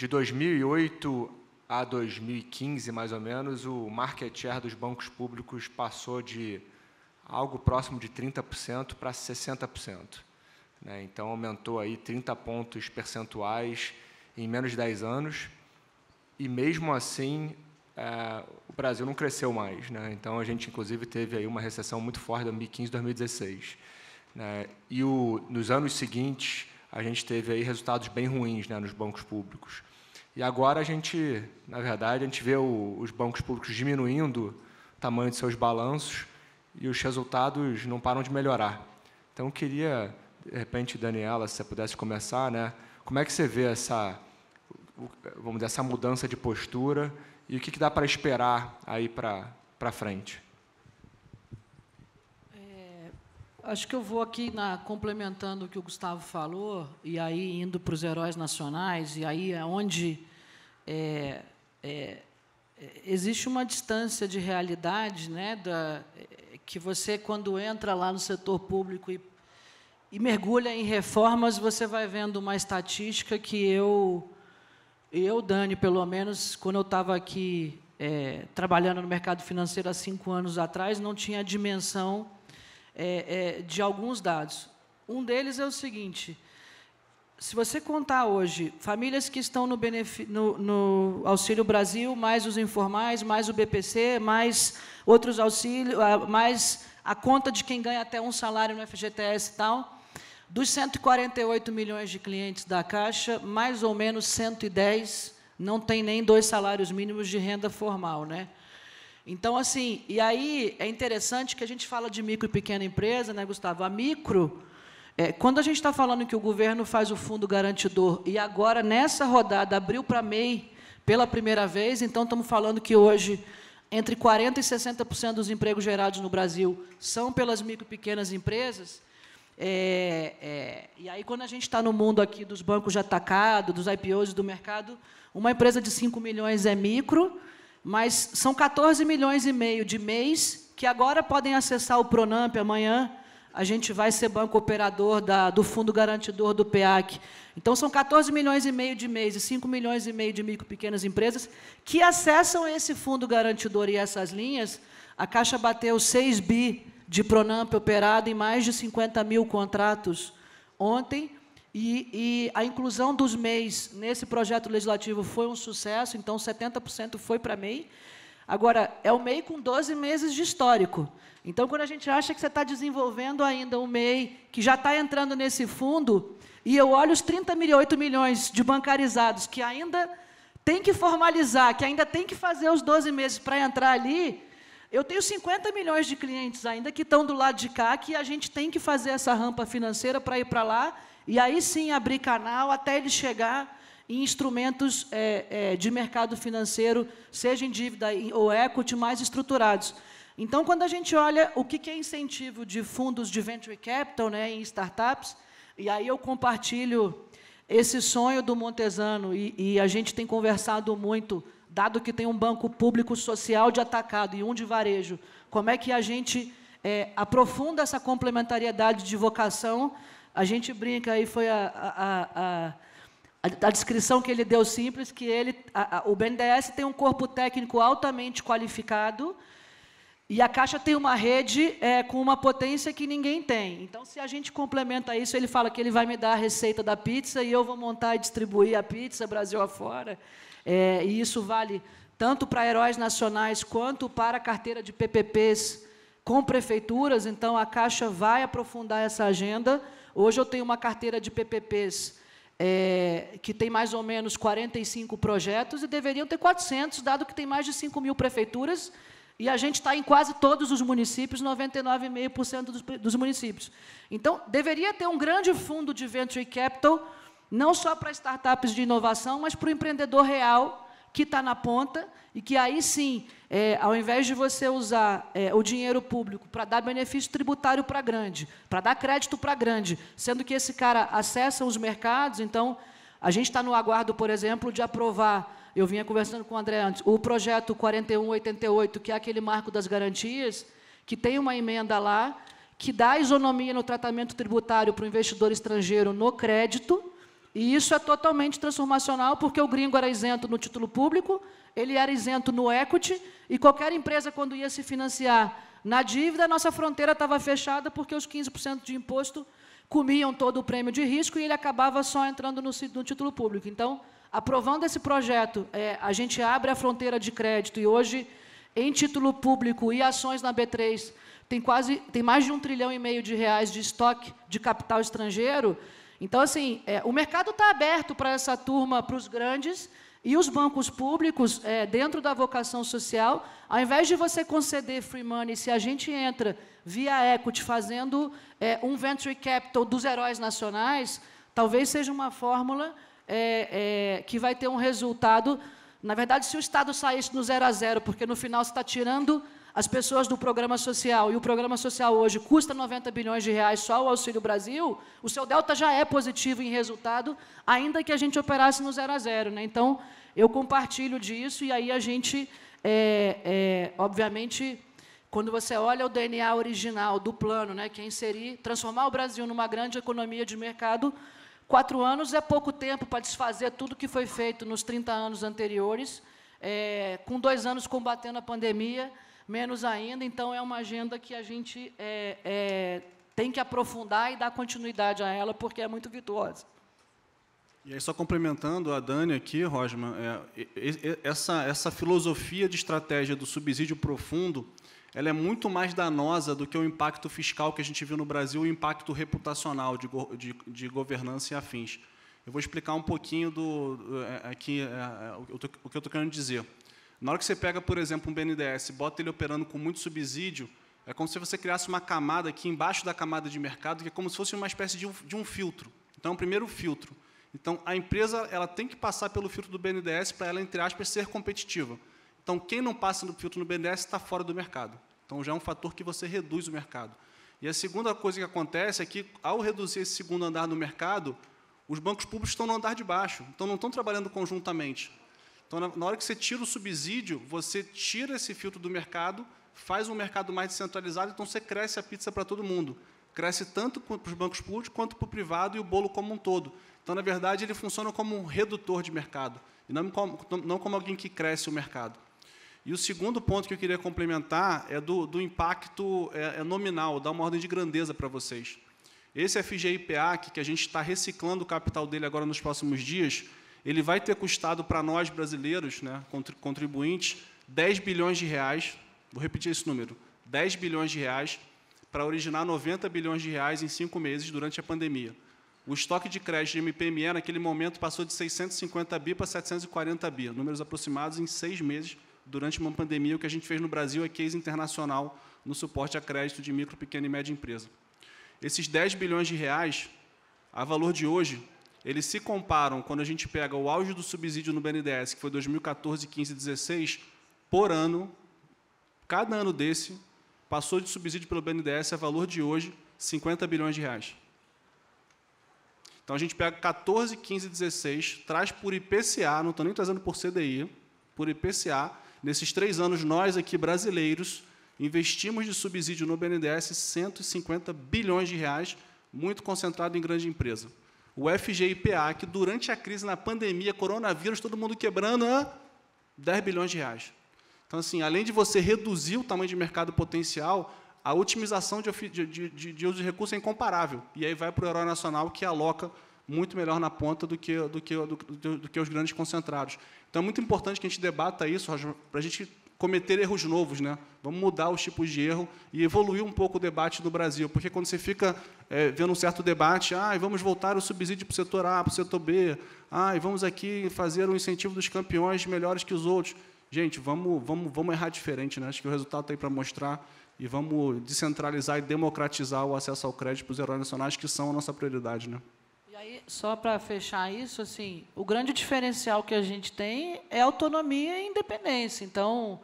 de 2008 a 2015, mais ou menos, o market share dos bancos públicos passou de algo próximo de 30% para 60%. Né? Então, aumentou aí 30 pontos percentuais em menos de 10 anos. E, mesmo assim, é, o Brasil não cresceu mais. Né? Então, a gente, inclusive, teve aí uma recessão muito forte em 2015 2016. Né? E o, nos anos seguintes, a gente teve aí resultados bem ruins né, nos bancos públicos. E agora a gente, na verdade, a gente vê o, os bancos públicos diminuindo o tamanho de seus balanços e os resultados não param de melhorar. Então, eu queria, de repente, Daniela, se você pudesse começar, né? como é que você vê essa, vamos dizer, essa mudança de postura e o que, que dá para esperar aí para frente? É, acho que eu vou aqui na, complementando o que o Gustavo falou, e aí indo para os heróis nacionais, e aí é onde é, é, existe uma distância de realidade, né, da, é, que você, quando entra lá no setor público e, e mergulha em reformas, você vai vendo uma estatística que eu, eu Dani, pelo menos, quando eu estava aqui é, trabalhando no mercado financeiro há cinco anos atrás, não tinha a dimensão é, é, de alguns dados. Um deles é o seguinte: se você contar hoje, famílias que estão no, no, no, Auxílio Brasil, mais os informais, mais o BPC, mais outros auxílios, mais a conta de quem ganha até um salário no FGTS e tal, dos 148 milhões de clientes da Caixa, mais ou menos 110 não tem nem dois salários mínimos de renda formal, né? Então, assim, e aí é interessante que a gente fala de micro e pequena empresa, né, Gustavo? A micro, é, quando a gente está falando que o governo faz o fundo garantidor e agora nessa rodada abriu para MEI pela primeira vez, então estamos falando que hoje entre 40% e 60% dos empregos gerados no Brasil são pelas micro e pequenas empresas. É, é, e aí, quando a gente está no mundo aqui dos bancos de atacado, dos IPOs do mercado, uma empresa de 5 milhões é micro, mas são 14 milhões e meio de mês que agora podem acessar o Pronamp amanhã a gente vai ser banco operador da, do fundo garantidor do PEAC. Então, são 14 milhões e meio de mês e 5 milhões e meio de micro pequenas empresas que acessam esse fundo garantidor e essas linhas. A Caixa bateu 6 bi de Pronamp operado em mais de 50 mil contratos ontem. E, e, a inclusão dos MEIs nesse projeto legislativo foi um sucesso, então 70% foi para MEI. Agora, é o MEI com 12 meses de histórico. Então, quando a gente acha que você está desenvolvendo ainda um MEI, que já está entrando nesse fundo, e eu olho os 38 milhões de bancarizados que ainda tem que formalizar, que ainda tem que fazer os 12 meses para entrar ali, eu tenho 50 milhões de clientes ainda que estão do lado de cá, que a gente tem que fazer essa rampa financeira para ir para lá, e aí sim abrir canal até ele chegar em instrumentos é, é, de mercado financeiro, seja em dívida ou equity, mais estruturados. Então, quando a gente olha o que é incentivo de fundos de venture capital né, em startups, e aí eu compartilho esse sonho do Montesano, e, e a gente tem conversado muito, dado que tem um banco público social de atacado e um de varejo, como é que a gente é, aprofunda essa complementariedade de vocação. A gente brinca aí, foi a, a, a, a descrição que ele deu simples, que ele, o BNDES tem um corpo técnico altamente qualificado, e a caixa tem uma rede é, com uma potência que ninguém tem. Então, se a gente complementa isso, ele fala que ele vai me dar a receita da pizza e eu vou montar e distribuir a pizza Brasil afora. É, e isso vale tanto para heróis nacionais quanto para a carteira de PPPs com prefeituras. Então, a Caixa vai aprofundar essa agenda. Hoje eu tenho uma carteira de PPPs é, que tem mais ou menos 45 projetos e deveriam ter 400, dado que tem mais de 5 mil prefeituras e a gente está em quase todos os municípios, 99,5% dos, dos municípios. Então, deveria ter um grande fundo de venture capital, não só para startups de inovação, mas para o empreendedor real que está na ponta e que aí sim, é, ao invés de você usar é, o dinheiro público para dar benefício tributário para grande, para dar crédito para grande, sendo que esse cara acessa os mercados, então a gente está no aguardo, por exemplo, de aprovar eu vinha conversando com o André antes, o projeto 4188, que é aquele marco das garantias, que tem uma emenda lá, que dá isonomia no tratamento tributário para o investidor estrangeiro no crédito, e isso é totalmente transformacional, porque o gringo era isento no título público, ele era isento no equity, e qualquer empresa, quando ia se financiar na dívida, a nossa fronteira estava fechada, porque os 15% de imposto comiam todo o prêmio de risco e ele acabava só entrando no, no título público. Então, Aprovando esse projeto, é, a gente abre a fronteira de crédito e hoje, em título público e ações na B3, tem quase tem mais de um trilhão e meio de reais de estoque de capital estrangeiro. Então, assim, é, o mercado está aberto para essa turma, para os grandes e os bancos públicos, é, dentro da vocação social, ao invés de você conceder free money, se a gente entra via equity fazendo é, um venture capital dos heróis nacionais, talvez seja uma fórmula é, é, que vai ter um resultado. Na verdade, se o Estado saísse no zero a zero, porque no final você está tirando as pessoas do programa social, e o programa social hoje custa 90 bilhões de reais só o Auxílio Brasil, o seu delta já é positivo em resultado, ainda que a gente operasse no zero a zero. Né? Então, eu compartilho disso, e aí a gente, é, é obviamente, quando você olha o DNA original do plano, né, que é inserir, transformar o Brasil numa grande economia de mercado, Quatro anos é pouco tempo para desfazer tudo que foi feito nos 30 anos anteriores, é, com dois anos combatendo a pandemia, menos ainda. Então, é uma agenda que a gente é, é, tem que aprofundar e dar continuidade a ela, porque é muito virtuosa. E aí, só complementando a Dani aqui, Rosman, é, essa, essa filosofia de estratégia do subsídio profundo ela é muito mais danosa do que o impacto fiscal que a gente viu no Brasil, o impacto reputacional de, de, de governança e afins. Eu vou explicar um pouquinho do, é, é, aqui o, é, o que eu estou querendo dizer. Na hora que você pega, por exemplo, um BNDES, bota ele operando com muito subsídio, é como se você criasse uma camada aqui embaixo da camada de mercado, que é como se fosse uma espécie de um, de um filtro. Então, é o primeiro filtro. Então, a empresa ela tem que passar pelo filtro do BNDES para ela, entre aspas, ser competitiva. Então, quem não passa no filtro no BNDES está fora do mercado. Então, já é um fator que você reduz o mercado. E a segunda coisa que acontece é que, ao reduzir esse segundo andar no mercado, os bancos públicos estão no andar de baixo, então não estão trabalhando conjuntamente. Então, na hora que você tira o subsídio, você tira esse filtro do mercado, faz um mercado mais descentralizado, então você cresce a pizza para todo mundo. Cresce tanto para os bancos públicos quanto para o privado e o bolo como um todo. Então, na verdade, ele funciona como um redutor de mercado, e não como, não como alguém que cresce o mercado. E o segundo ponto que eu queria complementar é do, do impacto é, é nominal, dar uma ordem de grandeza para vocês. Esse FGIPAC, que a gente está reciclando o capital dele agora nos próximos dias, ele vai ter custado para nós brasileiros, né, contribuintes, 10 bilhões de reais, vou repetir esse número, 10 bilhões de reais, para originar 90 bilhões de reais em cinco meses durante a pandemia. O estoque de crédito de MPME, naquele momento, passou de 650 bi para 740 bi, números aproximados em seis meses, durante uma pandemia, o que a gente fez no Brasil é case internacional no suporte a crédito de micro, pequena e média empresa. Esses 10 bilhões de reais, a valor de hoje, eles se comparam quando a gente pega o auge do subsídio no BNDES, que foi 2014, 15, 16, por ano, cada ano desse, passou de subsídio pelo BNDES a valor de hoje, 50 bilhões de reais. Então a gente pega 14, 15, 16, traz por IPCA, não estou nem trazendo por CDI, por IPCA, Nesses três anos, nós aqui brasileiros investimos de subsídio no BNDES 150 bilhões de reais, muito concentrado em grande empresa. O FGIPA, que durante a crise, na pandemia, coronavírus, todo mundo quebrando, ah, 10 bilhões de reais. Então, assim, além de você reduzir o tamanho de mercado potencial, a otimização de, de, de, de uso de recursos é incomparável. E aí vai para o herói nacional que aloca muito melhor na ponta do que, do que, do, do, do que os grandes concentrados. Então é muito importante que a gente debata isso, para a gente cometer erros novos, né? Vamos mudar os tipos de erro e evoluir um pouco o debate do Brasil, porque quando você fica é, vendo um certo debate, ah, vamos voltar o subsídio para o setor A, para o setor B, ah, vamos aqui fazer um incentivo dos campeões melhores que os outros. Gente, vamos, vamos, vamos errar diferente, né? Acho que o resultado está aí para mostrar e vamos descentralizar e democratizar o acesso ao crédito para os heróis nacionais, que são a nossa prioridade, né? aí, só para fechar isso, assim, o grande diferencial que a gente tem é autonomia e independência. Então,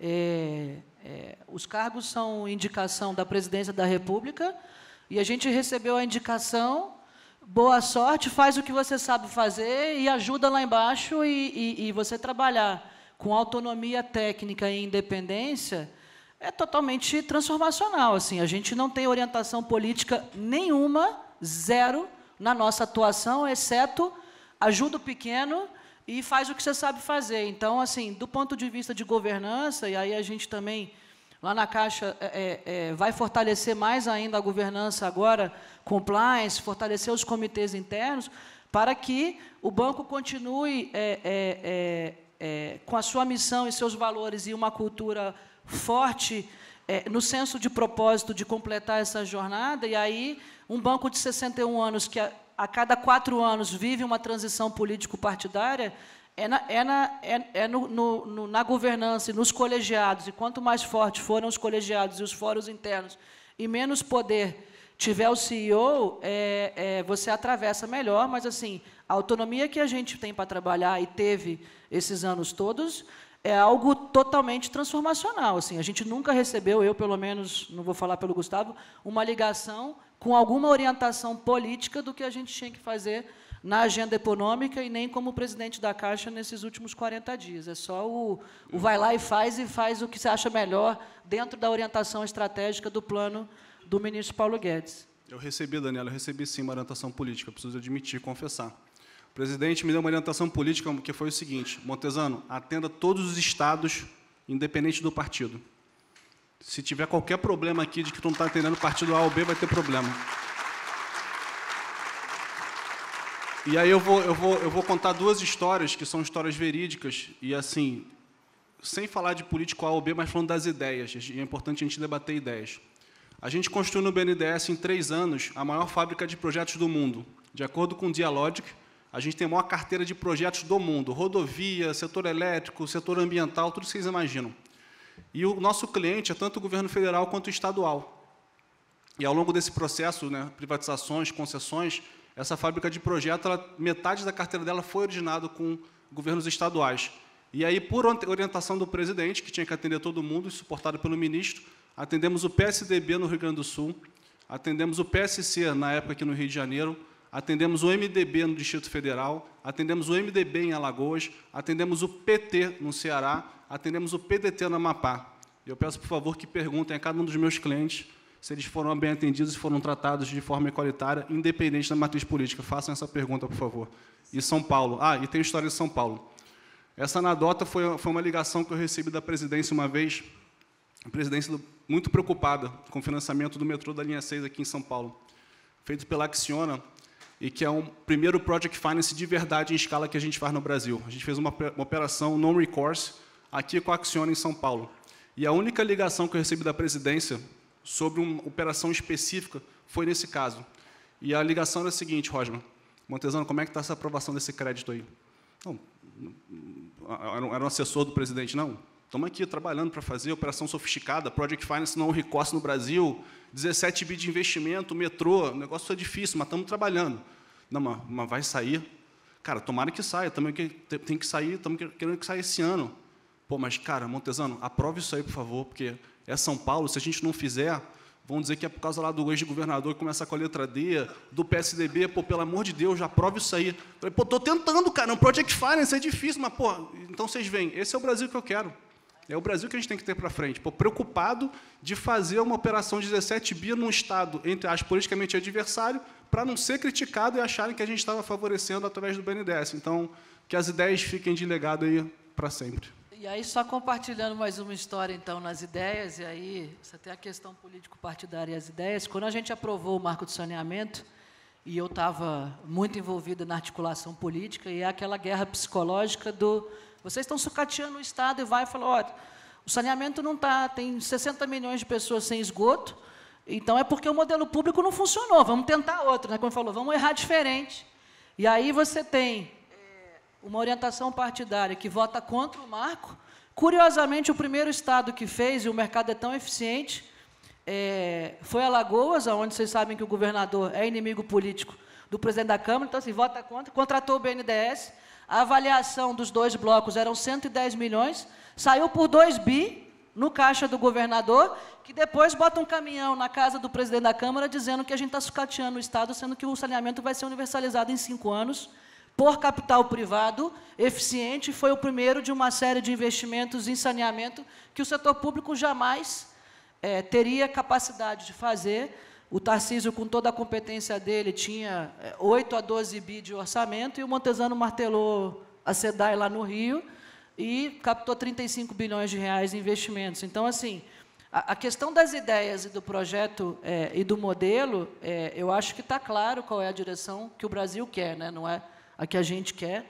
é, é, os cargos são indicação da Presidência da República e a gente recebeu a indicação. Boa sorte, faz o que você sabe fazer e ajuda lá embaixo e, e, e você trabalhar com autonomia técnica e independência é totalmente transformacional. Assim, a gente não tem orientação política nenhuma, zero, na nossa atuação, exceto ajuda o pequeno e faz o que você sabe fazer. Então, assim, do ponto de vista de governança, e aí a gente também, lá na Caixa, é, é, é vai fortalecer mais ainda a governança agora, compliance, fortalecer os comitês internos, para que o banco continue é, é, é com a sua missão e seus valores e uma cultura forte no senso de propósito de completar essa jornada, e aí um banco de 61 anos que a, a cada quatro anos vive uma transição político-partidária é, na, é, na, é, é no, no, no, na governança e nos colegiados. E quanto mais fortes foram os colegiados e os fóruns internos e menos poder tiver o CEO, é, é, você atravessa melhor, mas assim, a autonomia que a gente tem para trabalhar e teve esses anos todos é algo totalmente transformacional. Assim, a gente nunca recebeu, eu pelo menos, não vou falar pelo Gustavo, uma ligação com alguma orientação política do que a gente tinha que fazer na agenda econômica e nem como presidente da Caixa nesses últimos 40 dias. É só o, o vai lá e faz, e faz o que você acha melhor dentro da orientação estratégica do plano do ministro Paulo Guedes. Eu recebi, Daniela, eu recebi sim uma orientação política, preciso admitir, confessar. O presidente me deu uma orientação política que foi o seguinte: Montesano, atenda todos os estados, independente do partido. Se tiver qualquer problema aqui de que tu não está entendendo partido A ou B, vai ter problema. E aí eu vou, eu, vou, eu vou contar duas histórias que são histórias verídicas e assim, sem falar de político A ou B, mas falando das ideias. E é importante a gente debater ideias. A gente construiu no BNDES em três anos a maior fábrica de projetos do mundo. De acordo com o Dialogic, a gente tem a maior carteira de projetos do mundo: rodovia, setor elétrico, setor ambiental, tudo que vocês imaginam. E o nosso cliente é tanto o governo federal quanto o estadual. E ao longo desse processo, né, privatizações, concessões, essa fábrica de projeto, ela, metade da carteira dela foi originada com governos estaduais. E aí, por orientação do presidente, que tinha que atender todo mundo, e suportado pelo ministro, atendemos o PSDB no Rio Grande do Sul, atendemos o PSC, na época aqui no Rio de Janeiro, atendemos o MDB no Distrito Federal, atendemos o MDB em Alagoas, atendemos o PT no Ceará, atendemos o PDT no Amapá. E eu peço, por favor, que perguntem a cada um dos meus clientes se eles foram bem atendidos e foram tratados de forma igualitária, independente da matriz política. Façam essa pergunta, por favor. E São Paulo. Ah, e tem história de São Paulo. Essa anedota foi, foi uma ligação que eu recebi da presidência uma vez, a presidência do, muito preocupada com o financiamento do metrô da linha 6 aqui em São Paulo, feito pela Axiona, e que é um primeiro project finance de verdade em escala que a gente faz no Brasil. A gente fez uma, uma operação non-recourse, aqui é com a Acciona em São Paulo. E a única ligação que eu recebi da presidência sobre uma operação específica foi nesse caso. E a ligação era a seguinte, Rosman, Montesano, como é que está essa aprovação desse crédito aí? Não, era um assessor do presidente, não. Estamos aqui trabalhando para fazer operação sofisticada, Project Finance não recosta no Brasil, 17 bi de investimento, metrô, o negócio é difícil, mas estamos trabalhando. Não, mas, mas vai sair. Cara, tomara que saia, também que, tem que sair, estamos querendo que saia esse ano. Pô, mas cara, Montesano, aprove isso aí, por favor, porque é São Paulo, se a gente não fizer, vão dizer que é por causa lá do ex-governador que começa com a letra D, do PSDB, pô, pelo amor de Deus, já aprove isso aí. Falei, pô, tô tentando, cara, um Project Finance é difícil, mas, pô, então vocês veem, esse é o Brasil que eu quero. É o Brasil que a gente tem que ter para frente. Pô, preocupado de fazer uma operação de 17 bi num Estado, entre as politicamente adversário, para não ser criticado e acharem que a gente estava favorecendo através do BNDES. Então, que as ideias fiquem de legado aí para sempre. E aí, só compartilhando mais uma história, então, nas ideias, e aí até tem a questão político-partidária e as ideias. Quando a gente aprovou o marco de saneamento, e eu estava muito envolvida na articulação política, e é aquela guerra psicológica do... Vocês estão sucateando o Estado e vai e fala, olha, o saneamento não está, tem 60 milhões de pessoas sem esgoto, então é porque o modelo público não funcionou, vamos tentar outro. Né? Como falou, vamos errar diferente. E aí você tem uma orientação partidária que vota contra o marco. Curiosamente, o primeiro estado que fez, e o mercado é tão eficiente, é, foi Alagoas, onde vocês sabem que o governador é inimigo político do presidente da Câmara, então se assim, vota contra, contratou o BNDES. A avaliação dos dois blocos eram 110 milhões, saiu por 2 bi no caixa do governador, que depois bota um caminhão na casa do presidente da Câmara dizendo que a gente está sucateando o Estado, sendo que o saneamento vai ser universalizado em cinco anos por capital privado eficiente, foi o primeiro de uma série de investimentos em saneamento que o setor público jamais é, teria capacidade de fazer. O Tarcísio, com toda a competência dele, tinha 8 é, a 12 bi de orçamento, e o Montesano martelou a SEDAI lá no Rio e captou 35 bilhões de reais em investimentos. Então, assim, a, a questão das ideias e do projeto é, e do modelo, é, eu acho que está claro qual é a direção que o Brasil quer, né? não é? a que a gente quer,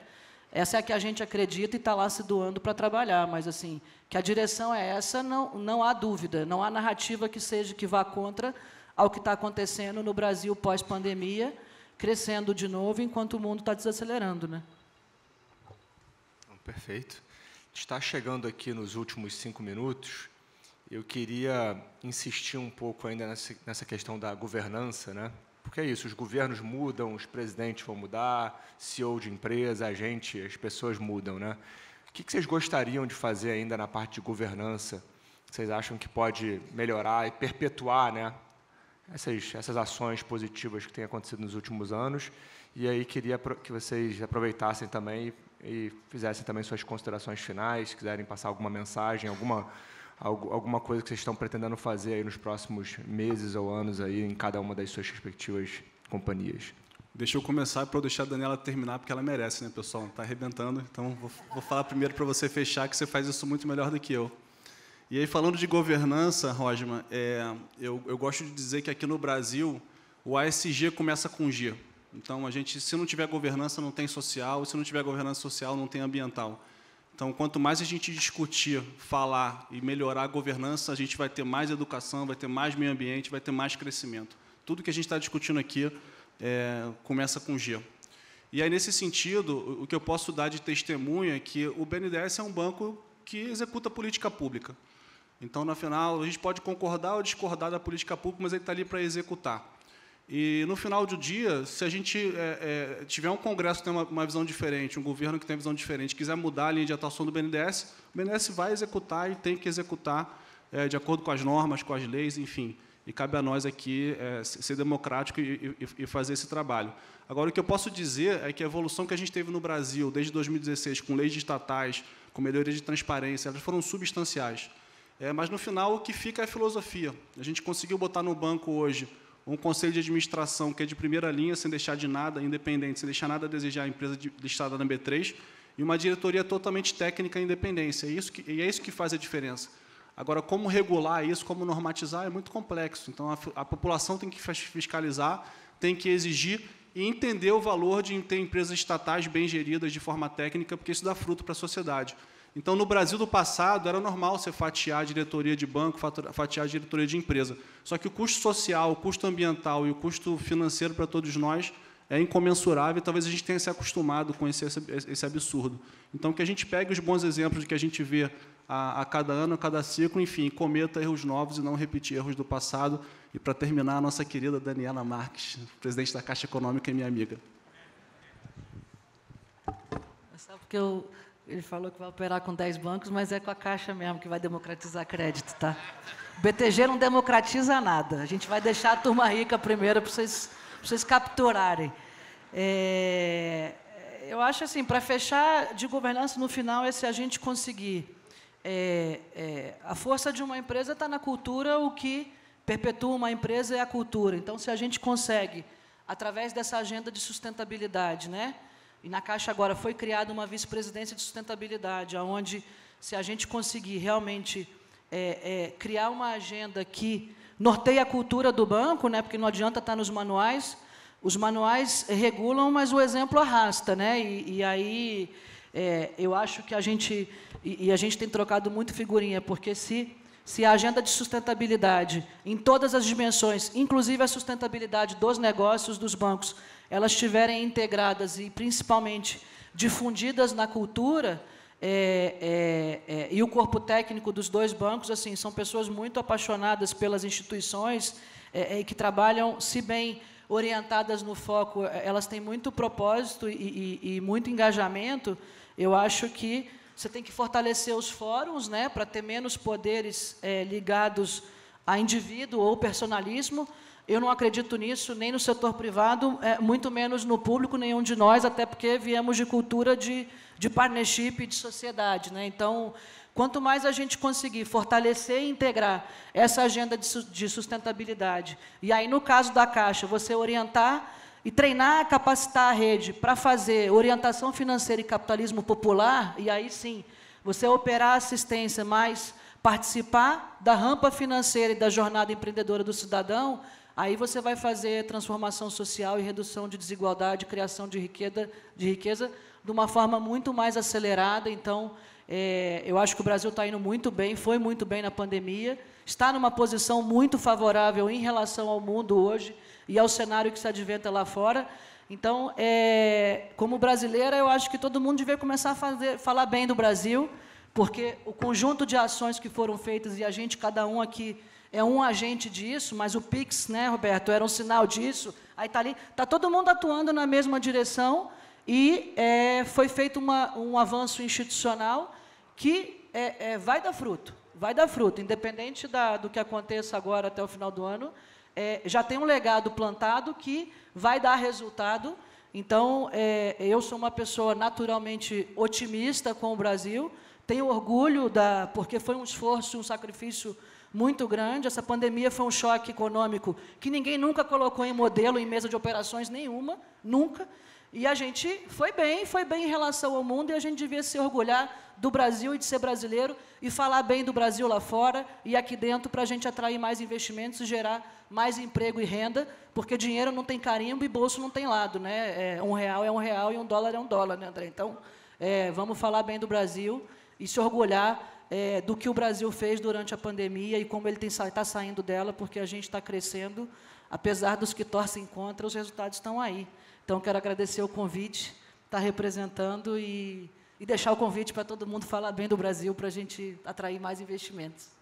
essa é a que a gente acredita e está lá se doando para trabalhar, mas assim, que a direção é essa, não, não há dúvida, não há narrativa que seja que vá contra ao que está acontecendo no Brasil pós-pandemia, crescendo de novo enquanto o mundo está desacelerando. Né? Perfeito. Está chegando aqui nos últimos cinco minutos. Eu queria insistir um pouco ainda nessa, nessa questão da governança, né? Porque é isso, os governos mudam, os presidentes vão mudar, CEO de empresa, a gente, as pessoas mudam, né? O que vocês gostariam de fazer ainda na parte de governança? Vocês acham que pode melhorar e perpetuar, né? Essas, essas ações positivas que têm acontecido nos últimos anos. E aí queria que vocês aproveitassem também e, e fizessem também suas considerações finais, se quiserem passar alguma mensagem, alguma alguma coisa que vocês estão pretendendo fazer aí nos próximos meses ou anos aí em cada uma das suas respectivas companhias. Deixa eu começar para eu deixar a Daniela terminar, porque ela merece, né, pessoal? Está arrebentando, então vou, vou falar primeiro para você fechar, que você faz isso muito melhor do que eu. E aí, falando de governança, Rosma, é, eu, eu gosto de dizer que aqui no Brasil, o ASG começa com G. Então, a gente, se não tiver governança, não tem social, se não tiver governança social, não tem ambiental. Então, quanto mais a gente discutir, falar e melhorar a governança, a gente vai ter mais educação, vai ter mais meio ambiente, vai ter mais crescimento. Tudo que a gente está discutindo aqui é, começa com G. E aí, nesse sentido, o que eu posso dar de testemunha é que o BNDES é um banco que executa política pública. Então, no final, a gente pode concordar ou discordar da política pública, mas ele está ali para executar. E no final do dia, se a gente é, é, tiver um Congresso que tem uma, uma, visão diferente, um governo que tem uma visão diferente, quiser mudar a linha de atuação do BNDES, o BNDES vai executar e tem que executar é, de acordo com as normas, com as leis, enfim. E cabe a nós aqui é, ser democrático e, e, e fazer esse trabalho. Agora, o que eu posso dizer é que a evolução que a gente teve no Brasil desde 2016, com leis estatais, com melhoria de transparência, elas foram substanciais. É, mas, no final, o que fica é a filosofia. A gente conseguiu botar no banco hoje um conselho de administração que é de primeira linha, sem deixar de nada, independente, sem deixar nada a desejar a empresa de, listada na B3, e uma diretoria totalmente técnica e independência. é isso que, e é isso que faz a diferença. Agora, como regular isso, como normatizar, é muito complexo. Então, a, a população tem que fiscalizar, tem que exigir e entender o valor de ter empresas estatais bem geridas de forma técnica, porque isso dá fruto para a sociedade. Então, no Brasil do passado, era normal você fatiar a diretoria de banco, fatiar a diretoria de empresa. Só que o custo social, o custo ambiental e o custo financeiro para todos nós é incomensurável e talvez a gente tenha se acostumado com esse, esse, absurdo. Então, que a gente pegue os bons exemplos que a gente vê a, a cada ano, a cada ciclo, enfim, cometa erros novos e não repetir erros do passado. E, para terminar, a nossa querida Daniela Marques, presidente da Caixa Econômica e minha amiga. É só porque eu ele falou que vai operar com 10 bancos, mas é com a Caixa mesmo que vai democratizar crédito, tá? O BTG não democratiza nada. A gente vai deixar a turma rica primeiro para vocês, vocês capturarem. É, eu acho assim, para fechar de governança no final, é se a gente conseguir. É, é, a força de uma empresa está na cultura, o que perpetua uma empresa é a cultura. Então, se a gente consegue, através dessa agenda de sustentabilidade, né? E na Caixa agora foi criada uma vice-presidência de sustentabilidade, onde, se a gente conseguir realmente é, é, criar uma agenda que norteie a cultura do banco, né, porque não adianta estar nos manuais, os manuais regulam, mas o exemplo arrasta. Né, e, e aí é, eu acho que a gente, e, e a gente tem trocado muito figurinha, porque se se a agenda de sustentabilidade, em todas as dimensões, inclusive a sustentabilidade dos negócios dos bancos, elas estiverem integradas e, principalmente, difundidas na cultura, é, é, é, e o corpo técnico dos dois bancos, assim, são pessoas muito apaixonadas pelas instituições é, é, e que trabalham, se bem orientadas no foco, é, elas têm muito propósito e, e, e muito engajamento. Eu acho que você tem que fortalecer os fóruns, né, para ter menos poderes ligados a indivíduo ou personalismo, eu não acredito nisso, nem no setor privado, é, muito menos no público, nenhum de nós, até porque viemos de cultura de, de partnership, de sociedade. Né? Então, quanto mais a gente conseguir fortalecer e integrar essa agenda de, de sustentabilidade, e aí, no caso da Caixa, você orientar e treinar, capacitar a rede para fazer orientação financeira e capitalismo popular, e aí sim, você operar assistência, mas participar da rampa financeira e da jornada empreendedora do cidadão, Aí você vai fazer transformação social e redução de desigualdade, criação de riqueza, de, riqueza, de uma forma muito mais acelerada. Então, é, eu acho que o Brasil está indo muito bem, foi muito bem na pandemia, está numa posição muito favorável em relação ao mundo hoje e ao cenário que se adventa lá fora. Então, é, como brasileira, eu acho que todo mundo deve começar a fazer, falar bem do Brasil, porque o conjunto de ações que foram feitas e a gente, cada um aqui, é um agente disso, mas o Pix, né, Roberto, era um sinal disso. Aí tá ali, tá todo mundo atuando na mesma direção e é, foi feito uma, um avanço institucional que é, é, vai dar fruto, vai dar fruto, independente da, do que aconteça agora até o final do ano, é, já tem um legado plantado que vai dar resultado. Então, é, eu sou uma pessoa naturalmente otimista com o Brasil, tenho orgulho da, porque foi um esforço, um sacrifício muito grande. Essa pandemia foi um choque econômico que ninguém nunca colocou em modelo, em mesa de operações nenhuma, nunca. E a gente foi bem, foi bem em relação ao mundo, e a gente devia se orgulhar do Brasil e de ser brasileiro, e falar bem do Brasil lá fora e aqui dentro, para a gente atrair mais investimentos e gerar mais emprego e renda, porque dinheiro não tem carimbo e bolso não tem lado. Né? É, um real é um real e um dólar é um dólar, né, André? Então, é, vamos falar bem do Brasil e se orgulhar é, do que o Brasil fez durante a pandemia e como ele está saindo dela, porque a gente está crescendo, apesar dos que torcem contra, os resultados estão aí. Então, quero agradecer o convite, estar tá representando e, e deixar o convite para todo mundo falar bem do Brasil, para a gente atrair mais investimentos.